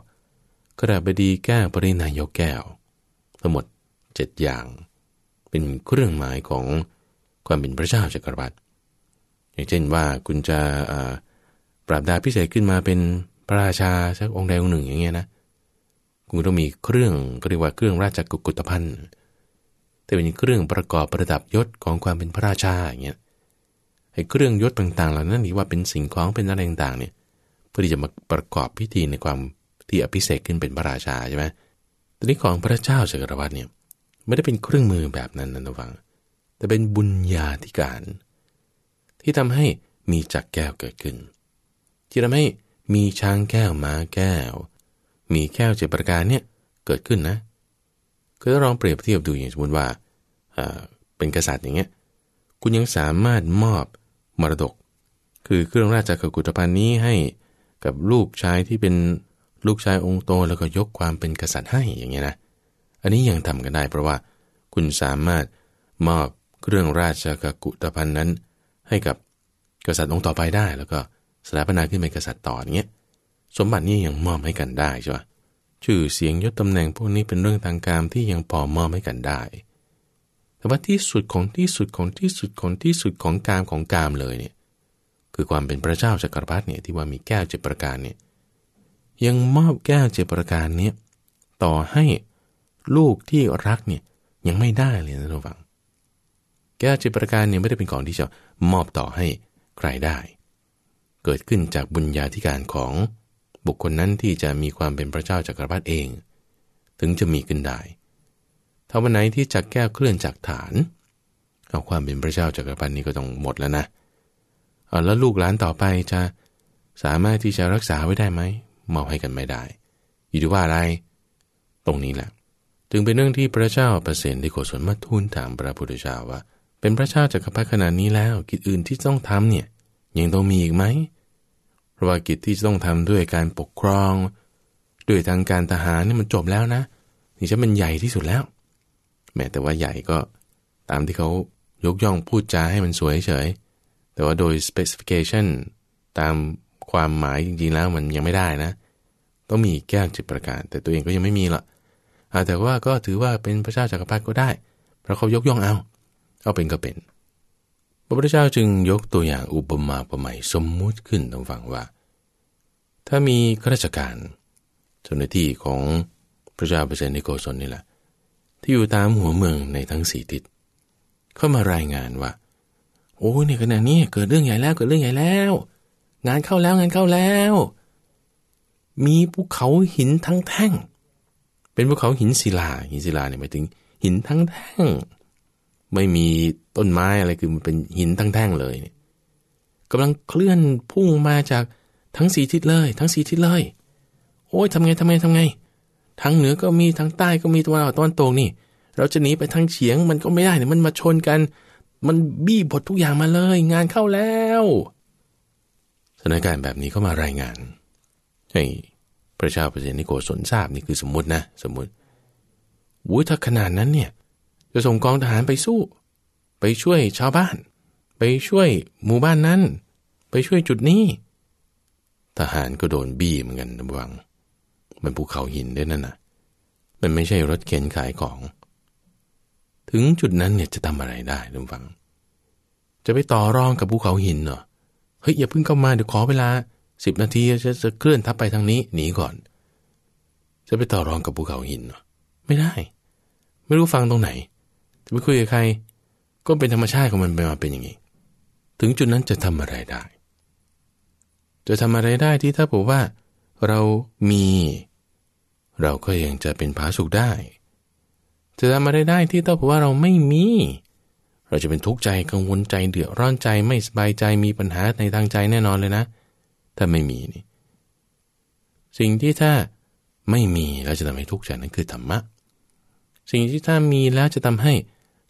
กระบดีแก้วปรินายกแก้ว ทั้งหมดเจ็ดอย่าง เป็นเครื่องหมายของความเป็นพระเจ้าจักรพรรดิ อย่างเช่นว่าคุณจะปราบดาพิเศษขึ้นมาเป็นพระราชาสักองค์ใดองค์หนึ่งอย่างเงี้ยนะคุณต้องมีเครื่องก็เรียกว่าเครื่องราชกุกุตภัณฑ์แต่เป็น เครื่องประกอบประดับยศของความเป็นพระราชาอย่างเงี้ย ไอ้เครื่องยศต่างๆ เหล่านั้นนี่ว่าเป็นสิ่งของเป็นอะไรต่างๆเนี่ย เพื่อที่จะมาประกอบพิธีในความที่อภิเษกขึ้นเป็นพระราชาใช่ไหมแต่นี้ของพระเจ้าจักรวรรดิเนี่ยไม่ได้เป็นเครื่องมือแบบนั้นนะวัง แต่เป็นบุญญาธิการ ที่ทำให้มีจักแก้วเกิดขึ้นที่ทำให้มีช้างแก้วม้าแก้ว มีแก้วเจ็ดประการเนี่ยเกิดขึ้นนะคือลองเปรียบเทียบดูอย่างสมมติว่าเป็นกษัตริย์อย่างเงี้ยคุณยังสามารถมอบมรดก คือเครื่องราชกุฏภัณฑ์นี้ให้กับ ลูกชายที่เป็นลูกชายองค์โตแล้วก็ยกความเป็นกษัตริย์ให้อย่างเงี้ยนะอันนี้ยังทำกันได้เพราะว่า คุณสามารถมอบเครื่องราชกุฏภัณฑ์นั้น ให้กับกษัตริย์องค์ต่อไปได้แล้วก็สถาปนาขึ้นเป็นกษัตริย์ต่ออย่างเงี้ยสมบัตินี้ยังมอบให้กันได้ใช่ปะชื่อเสียงยศตำแหน่งพวกนี้เป็นเรื่องทางการที่ยังพอมอบให้กันได้ แต่ว่าที่สุดของที่สุดของที่สุดของที่สุดของกามของกามเลยเนี่ยคือความเป็นพระเจ้าจักรพรรดิเนี่ยที่ว่ามีแก้วเจดประการเนี่ยยังมอบแก้วเจดประการเนี้ยต่อให้ลูกที่รักเนี่ยยังไม่ได้เลยนะทุกฝัง แก้วเจดประการเนี่ยไม่ได้เป็นของที่จะมอบต่อให้ใครได้เกิดขึ้นจากบุญญาธิการของบุคคลนั้นที่จะมีความเป็นพระเจ้าจักรพรรดิเอง ถึงจะมีขึ้นได้ถ้าวันไหนที่จักแก้วเคลื่อนจากฐานเอาความเป็นพระเจ้าจักรพรรดินี้ก็ต้องหมดแล้วนะเอาแล้วลูกหลานต่อไปจะสามารถที่จะรักษาไว้ได้ไหมเมาให้กันไม่ได้อยู่ที่ว่าอะไร ตรงนี้แหละจึงเป็นเรื่องที่พระเจ้าเปรเสฐที่โกศลมาทูลถามพระพุทธเจ้าว่า เป็นพระเจ้าจักรพรรดิขนาดนี้แล้ว กิจอื่นที่ต้องทำเนี่ยยังต้องมีอีกไหมเพราะว่ากิจที่จะต้องทำด้วยการปกครองด้วยทางการทหารนี่มันจบแล้วนะ นี่ฉันมันใหญ่ที่สุดแล้ว แม้แต่ว่าใหญ่ก็ตามที่เขายกย่องพูดจาให้มันสวยเฉย แต่ว่าโดย specification ตามความหมายจริงๆแล้วมันยังไม่ได้นะ ต้องมีแก้จิตประการ แต่ตัวเองก็ยังไม่มีละแต่ว่าก็ถือว่าเป็นพระเจ้าจากักรพรรดิก็ได้ เพราะเขายกย่องเอา เอาเป็นก็เป็นพระพุทธเจ้าจึงยกตัวอย่างอุปมาอุปไมยสมมุติขึ้นตรงฝั่งว่า ถ้ามีข้าราชการเจ้าหน้าที่ของพระเจ้าเปรตในโกศลนี่แหละ ที่อยู่ตามหัวเมืองในทั้งสี่ทิศเข้ามารายงานว่า โอ้ยในขณะนี้เกิดเรื่องใหญ่แล้วเกิดเรื่องใหญ่แล้ว งานเข้าแล้วงานเข้าแล้ว มีภูเขาหินทั้งแท่ง เป็นภูเขาหินศิลา หินศิลาเนี่ยหมายถึง หินทั้งแท่งไม่มีต้นไม้อะไรคือมันเป็นหินทั้งแท่งเลยกำลังเคลื่อนพุ่งมาจากทั้งสีทิศเลย ทั้งสีทิศเลยโอ้ยทำไงทำไงทำไงทางเหนือก็มีทางใต้ก็มีตัวเราตอนตกนี่เราจะหนีไปทางเฉียงมันก็ไม่ได้เนี่ยมันมาชนกัน มันบี้บททุกอย่างมาเลย งานเข้าแล้วสถานการณ์แบบนี้เ้ามารายงานให้พระเจ้าเปรตนิโกสนทราบนี่คือสมมตินะ สมมติวุ้ยถ้าขนาดนั้นเนี่ยจะส่งกองทหารไปสู้ ไปช่วยชาวบ้าน ไปช่วยหมู่บ้านนั้น ไปช่วยจุดนี้ ทหารก็โดนบีบเหมือนกันระวัง มันภูเขาหินด้วยนั่นนะมันไม่ใช่รถเข็นขายของ ถึงจุดนั้นเนี่ยจะทำอะไรได้ทุวัง จะไปต่อรองกับภูเขาหินเหรอเฮ้ยอย่าเพิ่งเข้ามาเดี๋ยวขอเวลาสิบนาทีจะจะเคลื่อนทัพไปทางนี้หนีก่อน จะไปต่อรองกับภูเขาหินเหรอไม่ได้ ไม่รู้ฟังตรงไหนจะไปคุยกับใคร ก็เป็นธรรมชาติของมันไปมาเป็นอย่างนี้ถึงจุดนั้นจะทำอะไรได้ จะทำอะไรได้ที่ถ้าบอกว่าเรามี เราก็ยังจะเป็นผาสุกได้ จะทำอะไรได้ที่ถ้าบอกว่าเราไม่มี เราจะเป็นทุกข์ใจกังวลใจเดือดร้อนใจไม่สบายใจมีปัญหาในทางใจแน่นอนเลยนะ ถ้าไม่มีนี่สิ่งที่ถ้าไม่มีแล้วจะทำให้ทุกข์ใจนั้นคือธรรมะสิ่งที่ถ้ามีแล้วจะทำให้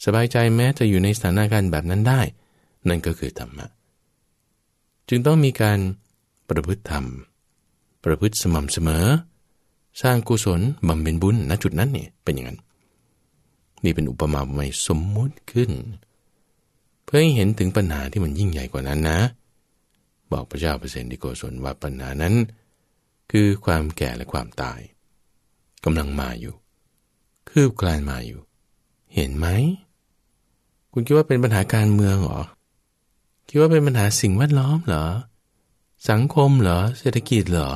สบายใจแม้จะอยู่ในสถานการณ์แบบนั้นได้ นั่นก็คือธรรมะจึงต้องมีการประพฤติธรรม ประพฤติสม่ำเสมอ สร้างกุศลบำเพ็ญบุญณจุดนั้นเนี่เป็นอย่างนั้น นี่เป็นอุปมาอุปไมยสมมุติขึ้น เพื่อให้เห็นถึงปัญหาที่มันยิ่งใหญ่กว่านั้นนะ บอกพระเจ้าเปรเตดิโกศลว่าปัญหานั้น คือความแก่และความตายกำลังมาอยู่ คืบคลานมาอยู่ เห็นไหมคุณคิดว่าเป็นปัญหาการเมืองหรอ คิดว่าเป็นปัญหาสิ่งแวดล้อมเหรอ สังคมเหรอ เศรษฐกิจเหรอ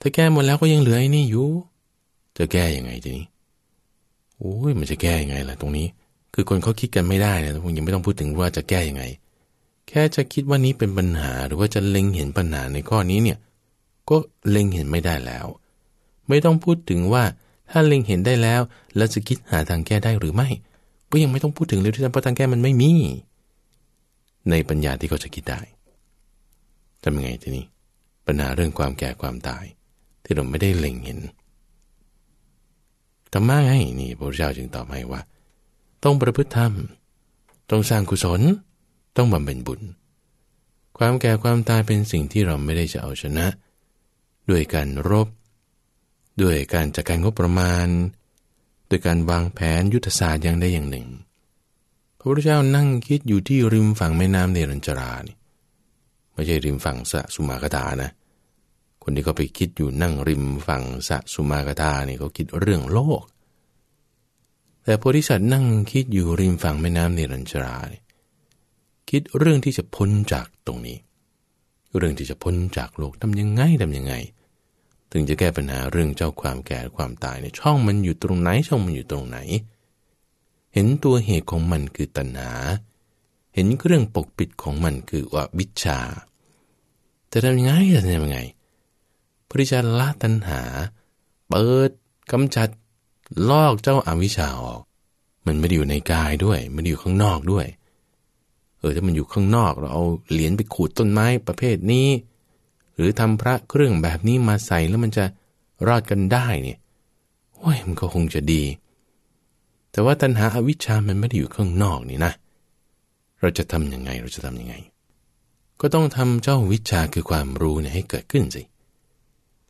ถ้าแก้หมดแล้วก็ยังเหลือไอ้นี่อยู่ จะแก้ยังไงทีนี้ โอ้ยมันจะแก้ยังไงล่ะตรงนี้ คือคนเขาคิดกันไม่ได้นะผมยังไม่ต้องพูดถึงว่าจะแก้ยังไง แค่จะคิดว่านี้เป็นปัญหาหรือว่าจะเล็งเห็นปัญหาในข้อนี้เนี่ย ก็เล็งเห็นไม่ได้แล้ว ไม่ต้องพูดถึงว่าถ้าเล็งเห็นได้แล้วเราจะคิดหาทางแก้ได้หรือไม่ก็ยังไม่ต้องพูดถึงเลยที่ท่านพระทางแก้มันไม่มี ในปัญญาที่เขาจะคิดได้ทำยังไงทีนี้ ปัญหาเรื่องความแก่ความตายที่เราไม่ได้เล็งเห็นธรรมะไงนี่พระพุทธเจ้าจึงตอบให้ว่า ต้องประพฤติธรรม ต้องสร้างกุศล ต้องบำเพ็ญบุญ ความแก่ความตายเป็นสิ่งที่เราไม่ได้จะเอาชนะ ด้วยการรบ ด้วยการจัดการงบประมาณโดยการวางแผนยุทธศาสตร์อย่างใดอย่างหนึ่ง พระพุทธเจ้านั่งคิดอยู่ที่ริมฝั่งแม่น้ำเนรัญจรานี่ ไม่ใช่ริมฝั่งสะสุมากตานะคนที่เขาไปคิดอยู่นั่งริมฝั่งสะสุมากตานี่เขาคิดเรื่องโลก แต่โพธิสัตว์นั่งคิดอยู่ริมฝั่งแม่น้ำเนรัญจราคิดเรื่องที่จะพ้นจากตรงนี้เรื่องที่จะพ้นจากโลกทำยังไงทำยังไงถึงจะแก้ปัญหาเรื่องเจ้าความแก่ความตายเนี่ยช่องมันอยู่ตรงไหนช่องมันอยู่ตรงไหน เห็นตัวเหตุของมันคือตัณหา เห็นเครื่องปกปิดของมันคือว่าวิชาจะทำยังไงจะทำยังไงพระริชาละตัณหา เปิดกำจัดลอกเจ้าอาวิชชาออก มันไม่ได้อยู่ในกายด้วยไม่ได้อยู่ข้างนอกด้วยเออถ้ามันอยู่ข้างนอก เราเอาเหรียญไปขูดต้นไม้ประเภทนี้หรือทำพระเครื่องแบบนี้มาใส่แล้วมันจะ รอดกันได้เนี่ยโอ้ยมันก็คงจะดี แต่ว่าตัณหาอาวิชชา มันไม่ได้อยู่ข้างนอกนี่นะ เราจะทำยังไง เราจะทำยังไง ก็ต้องทำเจ้าวิชาคือความรู้เนี่ยให้เกิดขึ้นสิ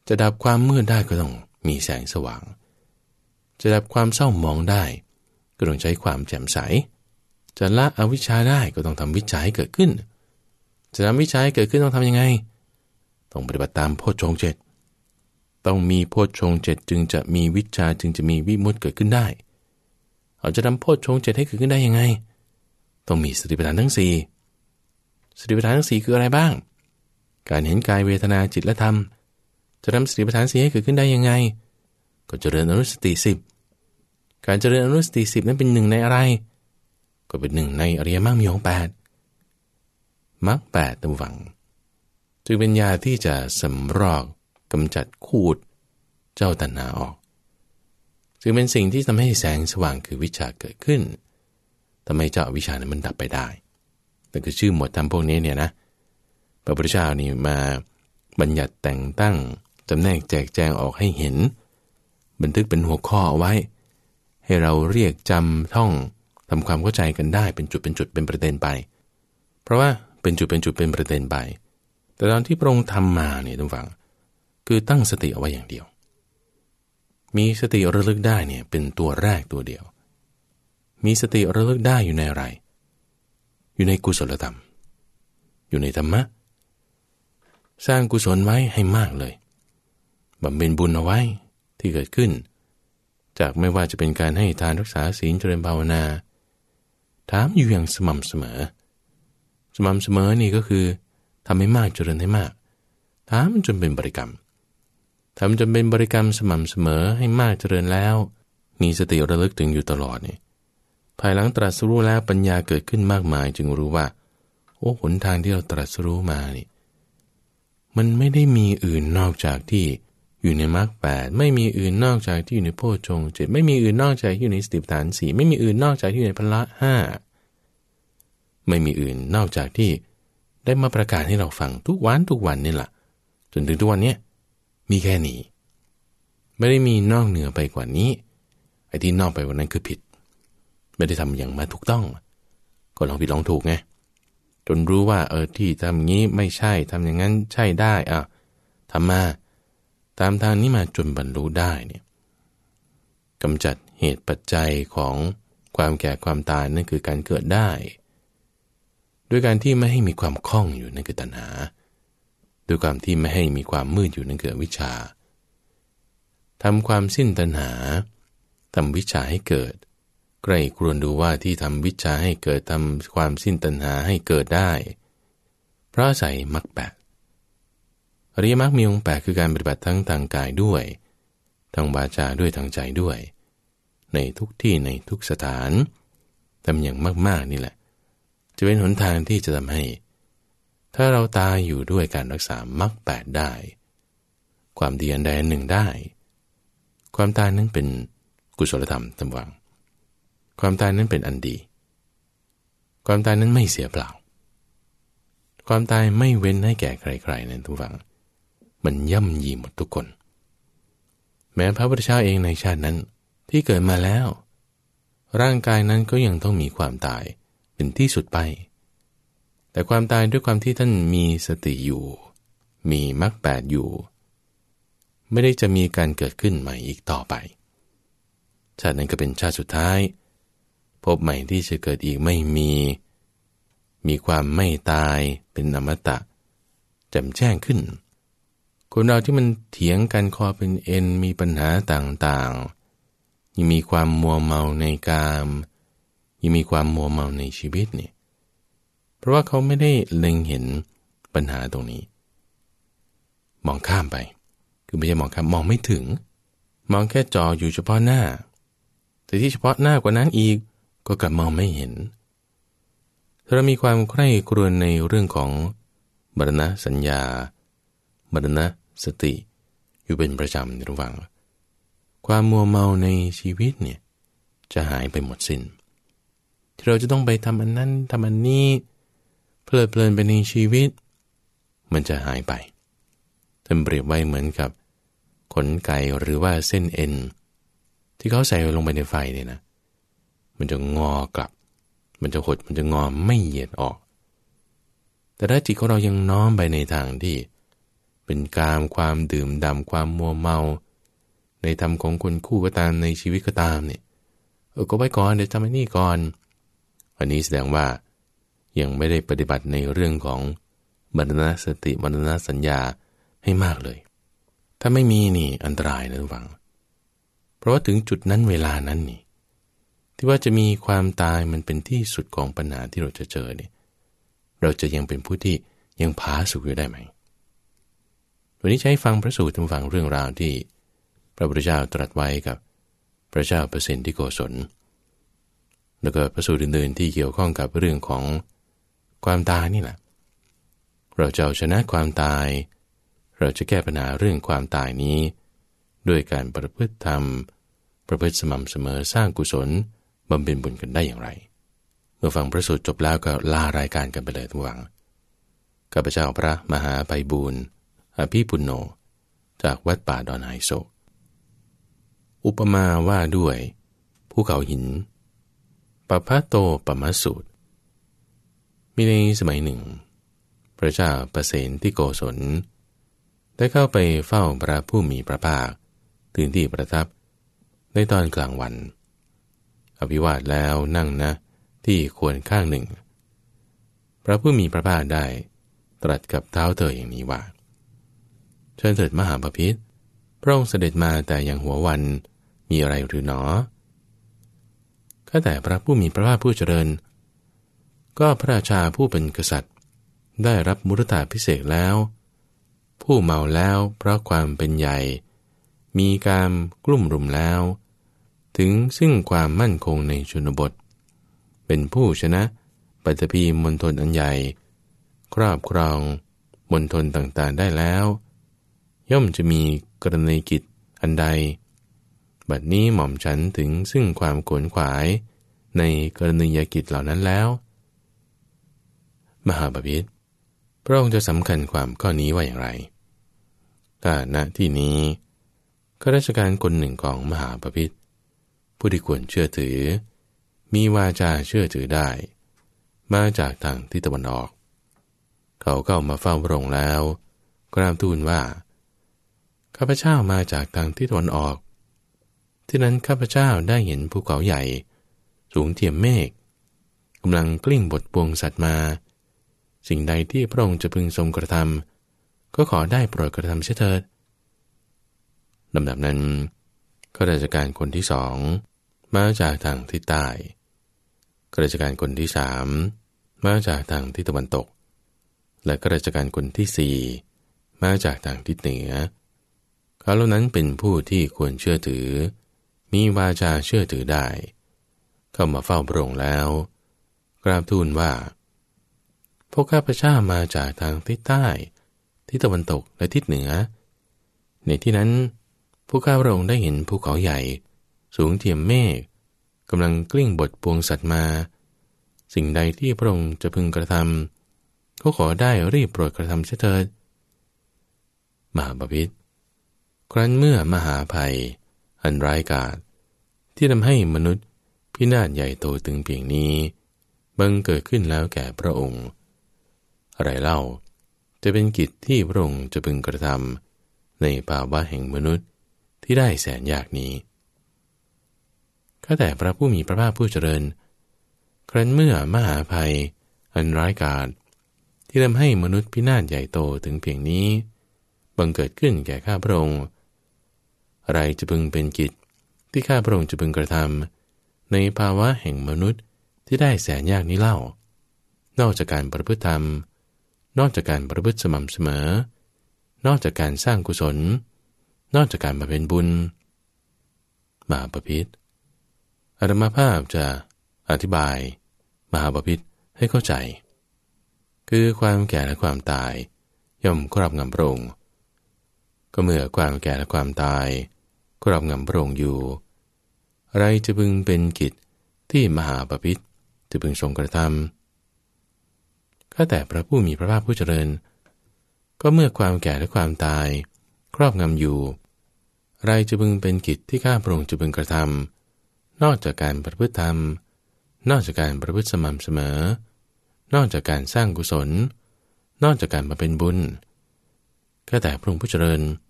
จะดับความมืดได้ก็ต้องมีแสงสว่าง จะดับความเศร้ามองได้ ก็ต้องใช้ความแจ่มใส จะละอวิชชาได้ก็ต้องทำวิจัยเกิดขึ้น จะทำวิจัยเกิดขึ้นต้องทำยังไงต้องปฏิบัติตามโพชฌงเจตต้องมีโพชฌงเจตจึงจะมีวิชาจึงจะมีวิมุตติเกิดขึ้นได้เราจะทำโพชฌงเจตให้เกิดขึ้นได้ยังไงต้องมีสติปัฏฐานทั้งสี่สติปัฏฐานทั้งสี่คืออะไรบ้าง การเห็นกายเวทนาจิตและธรรม จะทำสติปัฏฐานสี่ให้เกิดขึ้นได้ยังไง ก็จเจริญอนุสติสิบการเจริญอนุสติสิบนั้นเป็นหนึ่งในอะไร ก็เป็นหนึ่งในอริยมรรคมีองแปดมรรคแปดตั้งฝังงจึงเป็นยาที่จะสำรอกกำจัดขูดเจ้าตัณหาออกจึงเป็นสิ่งที่ทำให้แสงสว่างคือวิชาเกิดขึ้น ทำไมเจ้าวิชานั้นมันดับไปได้ แต่คือชื่อหมวดธรรมพวกนี้เนี่ยนะ พระพุทธเจ้านี่มาบัญญัติแต่งตั้งจำแนกแจกแจงออกให้เห็น บันทึกเป็นหัวข้อไว้ ให้เราเรียกจำท่องทำความเข้าใจกันได้เป็นจุดเป็นจุดเป็นประเด็นไป เพราะว่าเป็นจุดเป็นจุดเป็นประเด็นไปแต่ตอนที่พระองค์ทำมาเนี่ยทุกฝัง คือตั้งสติเอาไว้อย่างเดียว มีสติระลึกได้เนี่ยเป็นตัวแรกตัวเดียว มีสติระลึกได้อยู่ในอะไร อยู่ในกุศลธรรม อยู่ในธรรมะ สร้างกุศลไว้ให้มากเลย บำเพ็ญบุญเอาไว้ที่เกิดขึ้น จากไม่ว่าจะเป็นการให้ทานรักษาศีลเจริญภาวนาถามอยู่อย่างสม่ำเสมอ สม่ำเสมอนี่ก็คือทำให้มากเจริญให้มากทำจนเป็นบริกรรมทำจนเป็นบริกรรมสม่ำเสมอให้มากเจริญแล้ว มีสติระลึกถึงอยู่ตลอดนี่ ภายหลังตรัสรู้แล้วปัญญาเกิดขึ้นมากมาย จึงรู้ว่า โอ้ หนทางที่เราตรัสรู้มานี่ มันไม่ได้มีอื่นนอกจากที่ อยู่ในมรรคแปดไม่มีอื่นนอกจากที่อยู่ในโพชฌงเจ็ดไม่มีอื่นนอกจากที่อยู่ในสติปัฏฐานสี่ไม่มีอื่นนอกจากที่อยู่ในพละห้าไม่มีอื่นนอกจากที่ได้มาประกาศให้เราฟังทุกวันทุกวันนี่แหละจนถึงทุกวันนี้ มีแค่นี้ ไม่ได้มีนอกเหนือไปกว่านี้ไอ้ที่นอกไปกว่านั้นคือผิด ไม่ได้ทำอย่างมาถูกต้องก็ลองผิดลองถูกไงจนรู้ว่า เออที่ทำอย่างนี้ไม่ใช่ทำอย่างนั้นใช่ได้อ่ะทำมา ตามทางนี้มาจนบรรลุได้เนี่ยกำจัดเหตุปัจจัยของความแก่ความตายนั่นคือการเกิดได้ด้วยการที่ไม่ให้มีความคล่องอยู่นั่นคือตัณหา ด้วยความที่ไม่ให้มีความมืดอยู่นั่นคือวิชา ทำความสิ้นตัณหา ทำวิชาให้เกิดใครควรดูว่าที่ทำวิชาให้เกิดทำความสิ้นตัณหาให้เกิดได้ เพราะใส่มรรคแปดอริยมรรคมีองค์แปดคือการปฏิบัติทั้งทางกายด้วย ทางวาจาด้วยทางใจด้วย ในทุกที่ในทุกสถาน ทำอย่างมาก ๆ นี่แหละจะเป็นหนทางที่จะทำให้ ถ้าเราตายอยู่ด้วยการรักษามรรคแปดได้ ความดี อันใดหนึ่งได้ ความตายนั้นเป็นกุศลธรรมตำวัง ความตายนั้นเป็นอันดี ความตายนั้นไม่เสียเปล่า ความตายไม่เว้นให้แก่ใครๆนั้นทุกฝังมันย่ำยีหมดทุกคนแม้พระพุทธเจ้าเองในชาตินั้นที่เกิดมาแล้ว ร่างกายนั้นก็ยังต้องมีความตายเป็นที่สุดไป แต่ความตายด้วยความที่ท่านมีสติอยู่ มีมรรคแปดอยู่ ไม่ได้จะมีการเกิดขึ้นใหม่อีกต่อไป ชาตินั้นก็เป็นชาติสุดท้าย พบใหม่ที่จะเกิดอีกไม่มี มีความไม่ตายเป็นอมตะแจ่มแจ้งขึ้น คนเราที่มันเถียงกันคอเป็นเอ็นมีปัญหาต่างๆยังมีความมัวเมาในกามทังมีความมัวเมาในชีวิตเนี่ยเพราะว่าเขาไม่ได้เล็งเห็นปัญหาตรงนี้ มองข้ามไป คือไม่ใช่มองข้ามมองไม่ถึง มองแค่จออยู่เฉพาะหน้า แต่ที่เฉพาะหน้ากว่านั้นอีกก็กลับมองไม่เห็น เรามีความใคร่ครวญในเรื่องของบรณะสัญญา บรณะสติ อยู่เป็นประจำในระหว่างความมัวเมาในชีวิตเนี่ยจะหายไปหมดสิน้นเราจะต้องไปทำอันนั้นทำอันนี้ เพลิดเพลินไปในชีวิต มันจะหายไปท่านเปรียบไว้เหมือนกับขนไก่หรือว่าเส้นเอ็นที่เขาใส่ลงไปในไฟเนี่ยนะ มันจะงอกลับ มันจะหด มันจะงอไม่เหยียดออก แต่ถ้าจิตของเรายังน้อมไปในทางที่ เป็นกามความดื่มดำความมัวเมา ในธรรมของคนคู่ก็ตามในชีวิตก็ตามเนี่ยเออก็ไว้ก่อนเดี๋ยวทำอันนี้ก่อนอันนี้แสดงว่ายังไม่ได้ปฏิบัติในเรื่องของบรรณสติบรรณสัญญาให้มากเลย ถ้าไม่มีนี่อันตรายนะทุกฝัง เพราะว่าถึงจุดนั้นเวลานั้นนี่ ที่ว่าจะมีความตายมันเป็นที่สุดของปัญหาที่เราจะเจอเนี่ย เราจะยังเป็นผู้ที่ยังผาสุกอยู่ได้ไหมวันนี้ใช้ฟังพระสูตรทุกฟังเรื่องราวที่ พระพุทธเจ้าตรัสไว้กับพระเจ้าประสิที่โกศลแล้วก็ประสูตรอื่น ๆ ที่เกี่ยวข้องกับเรื่องของความตายนี่แหละ เราจะเอาชนะความตาย เราจะแก้ปัญหาเรื่องความตายนี้ด้วยการประพฤติธรรมประพฤติสม่ำเสมอสร้างกุศลบำเพ็ญบุญกันได้อย่างไร เมื่อฟังพระสูตรจบแล้วก็ลารายการกันไปเลยทุกวังข้าพเจ้าพระมหาไพบูรณ์อภิปุณโญจากวัดป่าดอนไฮโซ อุปมาว่าด้วยภูเขาหินปะพะโตปมะสูตรมีในสมัยหนึ่ง พระเจ้าประเสนที่โกศล ได้เข้าไปเฝ้าพระผู้มีพระภาคถึงที่ประทับในตอนกลางวันอภิวาทแล้วนั่งนะ ที่ควรข้างหนึ่ง พระผู้มีพระภาคได้ตรัสกับเท้าเธออย่างนี้ว่าเชิญเถิดมหาปพิธพระองค์เสด็จมาแต่อย่างหัววันมีอะไรหรือหนอข้แต่พระผู้มีพระภาคผู้เจริญ ก็พระราชาผู้เป็นกษัตริย์ ได้รับมุรตาพิเศษแล้ว ผู้เมาแล้วเพราะความเป็นใหญ่ มีการกลุ่มรุมแล้ว ถึงซึ่งความมั่นคงในชนบท เป็นผู้ชนะปัตภีมณฑลอันใหญ่ ครอบครองมณฑลต่างๆได้แล้ว ย่อมจะมีกรณีกิจอันใดบัดนี้หม่อมฉันถึงซึ่งความขวนขวายในกรณียกิจเหล่านั้นแล้ว มหาบาพิตรพระองค์จะสำคัญความข้อนี้ว่าอย่างไรถณาณที่นี้ข้าราชการคนหนึ่งของมหาปพิธผู้ที่ควรเชื่อถือ มีวาจาเชื่อถือได้ มาจากทางทิศตะวันออก เขาเข้ามาเฝ้าพระองค์แล้วกราบทูลว่าข้าพเจ้ามาจากทางทิศตะวันออกที่นั้นข้าพเจ้าได้เห็นภูเขาใหญ่ สูงเทียมเมฆกำลังกลิ้งบทปวงสัตว์มา สิ่งใดที่พระองค์จะพึงทรงกระทำก็ขอได้โปรดกระทำเชเถิดลำดับนั้นข้าราชการคนที่สองมาจากทางทิศใต้ข้าราชการคนที่สามมาจากทางทิศตะวันตก และข้าราชการคนที่สี่มาจากทางทิศเหนือเขาเหล่านั้นเป็นผู้ที่ควรเชื่อถือมีวาจาเชื่อถือได้ เข้ามาเฝ้าพระองค์แล้ว กราบทูลว่า พวกข้าพเจ้ามาจากทางทิศใต้ทิศตะวันตกและทิศเหนือ ในที่นั้นพวกข้าพระองค์ได้เห็นภูเขาใหญ่ สูงเทียมเมฆกำลังกลิ้งบทปวงสัตว์มา สิ่งใดที่พระองค์จะพึงกระทำก็ขอได้รีบโปรดกระทำเถิดมหาบพิษครั้นเมื่อมหาภัยอันร้ายกาจที่ทำให้มนุษย์พินาศใหญ่โตถึงเพียงนี้บังเกิดขึ้นแล้วแก่พระองค์อะไรเล่าจะเป็นกิจที่พระองค์ จะพึงกระทำในภาวะแห่งมนุษย์ที่ได้แสนยากนี้ ข้าแต่พระผู้มีพระภาคผู้เจริญ ครั้นเมื่อมหาภัย อันร้ายกาจที่ทำให้มนุษย์พินาศใหญ่โตถึงเพียงนี้ บังเกิดขึ้นแก่ข้าพระองค์อะไรจะพึงเป็นกิจที่ข้าพระองค์จะพึงกระทำในภาวะแห่งมนุษย์ที่ได้แสนยากนี้เล่า นอกจากการประพฤติธรรม นอกจากการประพฤติสม่ำเสมอ นอกจากการสร้างกุศล นอกจากการมาเป็นบุญ มาปพิธอารมาภาพจะอธิบายมหาปพิธให้เข้าใจ คือความแก่และความตาย ย่อมครอบงำพระองค์ ก็เมื่อความแก่และความตายครอบงำพระองค์อยู่ไรจะพึงเป็นกิจที่มหาปพิธจะพึงทรงกระทำข้าแต่พระผู้มีพระภาคผู้เจริญ ก็เมื่อความแก่และความตาย ครอบงำอยู่ไรจะพึงเป็นกิจที่ข้าพระองค์จะพึงกระทำนอกจากการประพฤติธรรม นอกจากการประพฤติสม่ำเสมอ นอกจากการสร้างกุศล นอกจากการมาเป็นบุญ ก็แต่พระองค์ผู้เจริญเ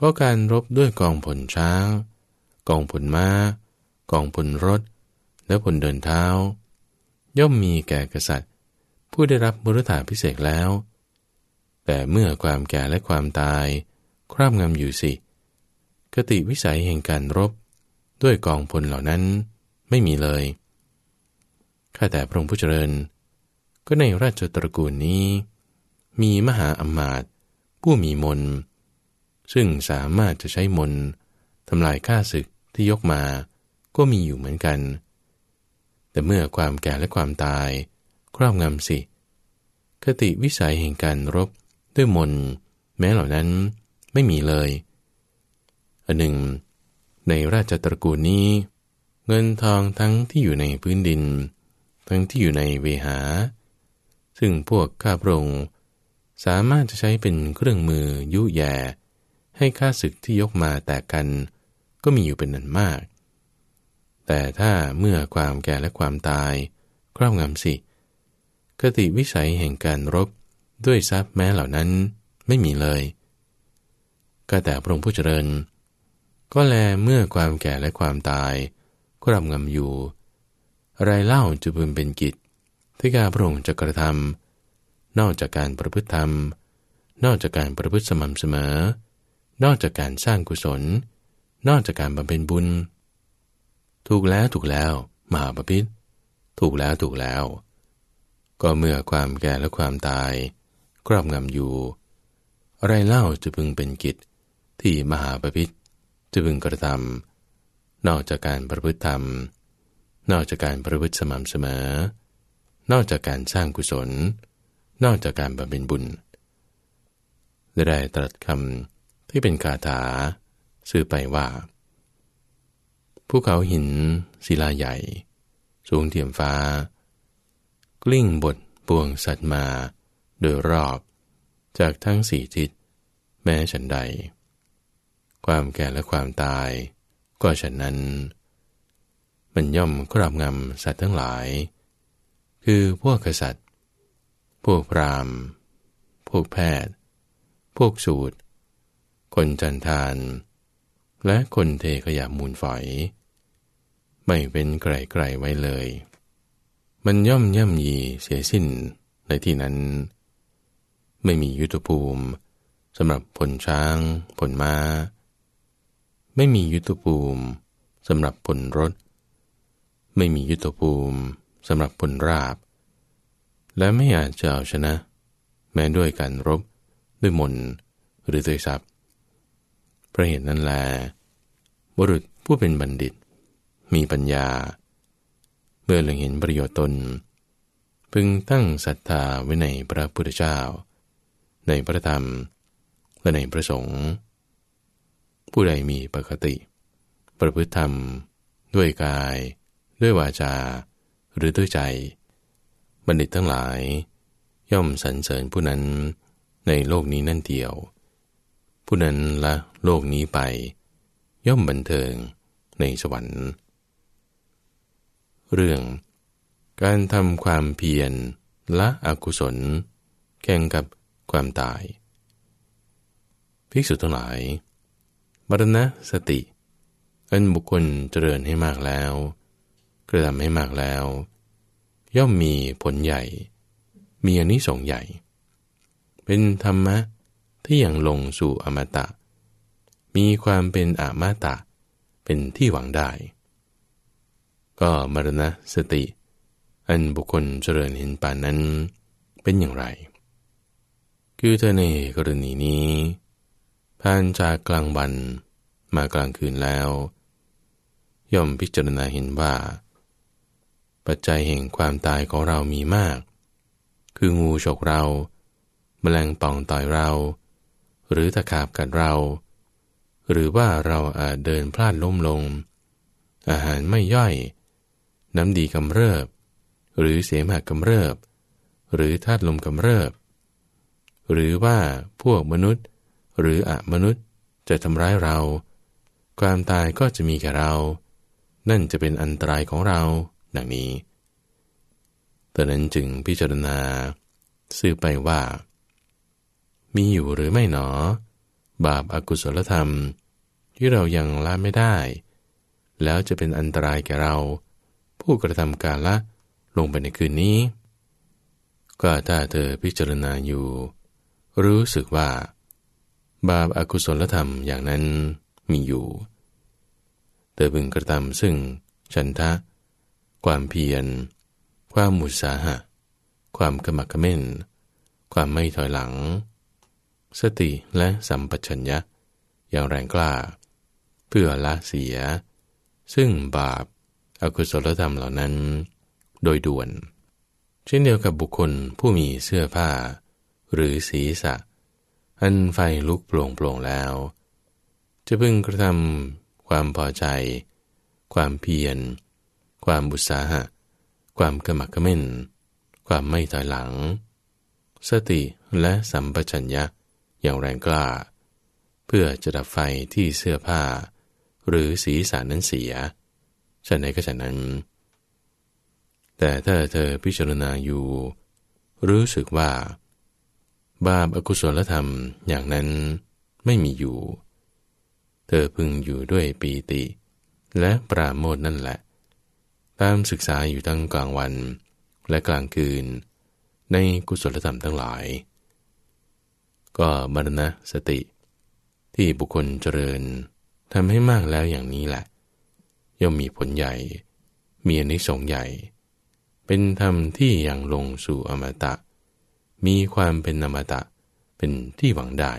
ก็การรบด้วยกองผลช้างกองผลมา้ากองผลรถ และผลเดินเท้า ย่อมมีแก่กษัตริย์ ผู้ได้รับบรุษฐานพิเศษแล้ว แต่เมื่อความแก่และความตาย คร่ำงำอยู่สิ กติวิสัยแห่งการรบด้วยกองพลเหล่านั้นไม่มีเลย ข้าแต่พระองค์ผู้เจริญ ก็ในราชตระกูลนี้ มีมหาอมาตย์ผู้มีมนต์ซึ่งสามารถจะใช้มนทำลายข้าศึกที่ยกมาก็มีอยู่เหมือนกัน แต่เมื่อความแก่และความตาย ครอบงำสิ คติวิสัยแห่งการรบด้วยมนแม้เหล่านั้นไม่มีเลย อันหนึ่งในราชตระกูลนี้ เงินทองทั้งที่อยู่ในพื้นดิน ทั้งที่อยู่ในเวหา ซึ่งพวกข้าพระองค์สามารถจะใช้เป็นเครื่องมือยุแย่ให้ค่าศึกที่ยกมาแตกกันก็มีอยู่เป็นนันมาก แต่ถ้าเมื่อความแก่และความตาย ครอบงำสิคติวิสัยแห่งการรบด้วยทรัพย์แม้เหล่านั้นไม่มีเลยก็แต่พระองค์ผู้เจริญ ก็แลเมื่อความแก่และความตายครอบงำอยู่อะไรเล่าจะพึงเป็นกิจที่กาพระองค์จะกระทำนอกจากการประพฤติธรรม นอกจากการประพฤติสม่ำเสมอนอกจากการสร้างกุศล นอกจากการบำเพ็ญบุญ ถูกแล้วถูกแล้ว มหาปพิธถูกแล้วถูกแล้ว ก็เมื่อความแก่และความตาย ครอบงำอยู่ อะไรเล่าจะพึงเป็นกิจที่มหาปพิธจะพึงกระทำ นอกจากการประพฤติธรรม นอกจากการประพฤติสม่ำเสมอ นอกจากการสร้างกุศล นอกจากการบำเพ็ญบุญได้ตรัสคำที่เป็นคาถาสื่อไปว่าภูเขาหินศิลาใหญ่ สูงเทียมฟ้า กลิ้งบทปวงสัตว์มา โดยรอบ จากทั้งสี่ทิศแม้ฉันใด ความแก่และความตาย ก็ฉันนั้น มันย่อมครอบงำ สัตว์ทั้งหลาย คือพวกกษัตริย์ พวกพรามพวกแพทย์ พวกสูตรคนจันทาน และคนเทขยะมูลฝอย ไม่เป็นไกลไกลไว้เลย มันย่อมย่ำยีเสียสิ้นในที่นั้น ไม่มียุทธภูมิสำหรับผลช้าง ผลมา้า ไม่มียุทธภูมิสำหรับผลรถ ไม่มียุทธภูมิสำหรับผลราบ และไม่อาจจะเอาชนะ แม้ด้วยการรบด้วยมนหรือด้วยทรัพยพระเหตุนั้นแลบุรุษผู้เป็นบัณฑิตมีปัญญา เมื่อเล็งเห็นประโยชน์ตน พึงตั้งศรัทธาไว้ในพระพุทธเจ้า ในพระธรรม และในพระสงฆ์ผู้ใดมีปกติ ประพฤติธรรมด้วยกายด้วยวาจา หรือด้วยใจ บัณฑิตทั้งหลาย ย่อมสรรเสริญผู้นั้นในโลกนี้นั่นเดียวผู้นั้นละโลกนี้ไป ย่อมบันเทิงในสวรรค์ เรื่อง การทำความเพียรละอกุศลแข่งกับความตาย ภิกษุทั้งหลาย บรณะสติ อันบุคคลเจริญให้มากแล้วกระทำให้มากแล้ว ย่อมมีผลใหญ่ มีอนิสงส์ใหญ่ เป็นธรรมะที่ยังลงสู่อมตะ มีความเป็นอมตะ เป็นที่หวังได้ ก็มรณะสติ อันบุคคลเจริญเห็นป่านนั้นเป็นอย่างไรคือเธอในกรณีนี้ผ่านจากกลางวันมากลางคืนแล้ว ย่อมพิจารณาเห็นว่า ปัจจัยแห่งความตายของเรามีมาก คืองูฉกเรา แมลงป่องต่อยเราหรือตะขาบกัดเรา หรือว่าเราอาจเดินพลาดล้มลง อาหารไม่ย่อย น้ำดีกำเริบ หรือเสมหะกำเริบ หรือธาตุลมกำเริบ หรือว่าพวกมนุษย์หรืออมนุษย์จะทำร้ายเรา ความตายก็จะมีแก่เรา นั่นจะเป็นอันตรายของเรา ดังนี้ตอนนั้นจึงพิจารณาซื่อไปว่ามีอยู่หรือไม่หนอ บาปอากุศลธรรม ที่เรายังละไม่ได้ แล้วจะเป็นอันตรายแก่เรา ผู้กระทำการละ ลงไปในคืนนี้ก็ถ้าเธอพิจารณาอยู่ รู้สึกว่า บาปอากุศลธรรมอย่างนั้นมีอยู่ เธอบึงกระทำซึ่งฉันทะ ความเพียร ความมุสาหะ ความกระมักกระเม่นความไม่ถอยหลังสติและสัมปชัญญะ อย่างแรงกล้า เพื่อละเสีย ซึ่งบาปอากุศลธรรมเหล่านั้น โดยด่วน เช่นเดียวกับบุคคลผู้มีเสื้อผ้า หรือศีรษะอันไฟลุกโปร่งโปร่งแล้ว จะพึงกระทำความพอใจ ความเพียร ความบุษาหะ ความกระหมักกระเม่นความไม่ถอยหลังสติและสัมปชัญญะเอย่างแรงกล้า เพื่อจะดับไฟที่เสื้อผ้า หรือสีสันนั้นเสียฉันไหนก็ฉะนนั้น แต่ถ้าเธอพิจารณาอยู่ รู้สึกว่า บาปอากุศลธรรมอย่างนั้นไม่มีอยู่ เธอพึงอยู่ด้วยปีติ และปราโมทนั่นแหละ ตามศึกษาอยู่ทั้งกลางวันและกลางคืน ในกุศลธรรมทั้งหลายก็มรณะสติ ที่บุคคลเจริญทำให้มากแล้วอย่างนี้แหละย่อมมีผลใหญ่ มีอนิสงส์ใหญ่ เป็นธรรมที่ยังลงสู่อมตะ มีความเป็นอมตะเป็นที่หวังได้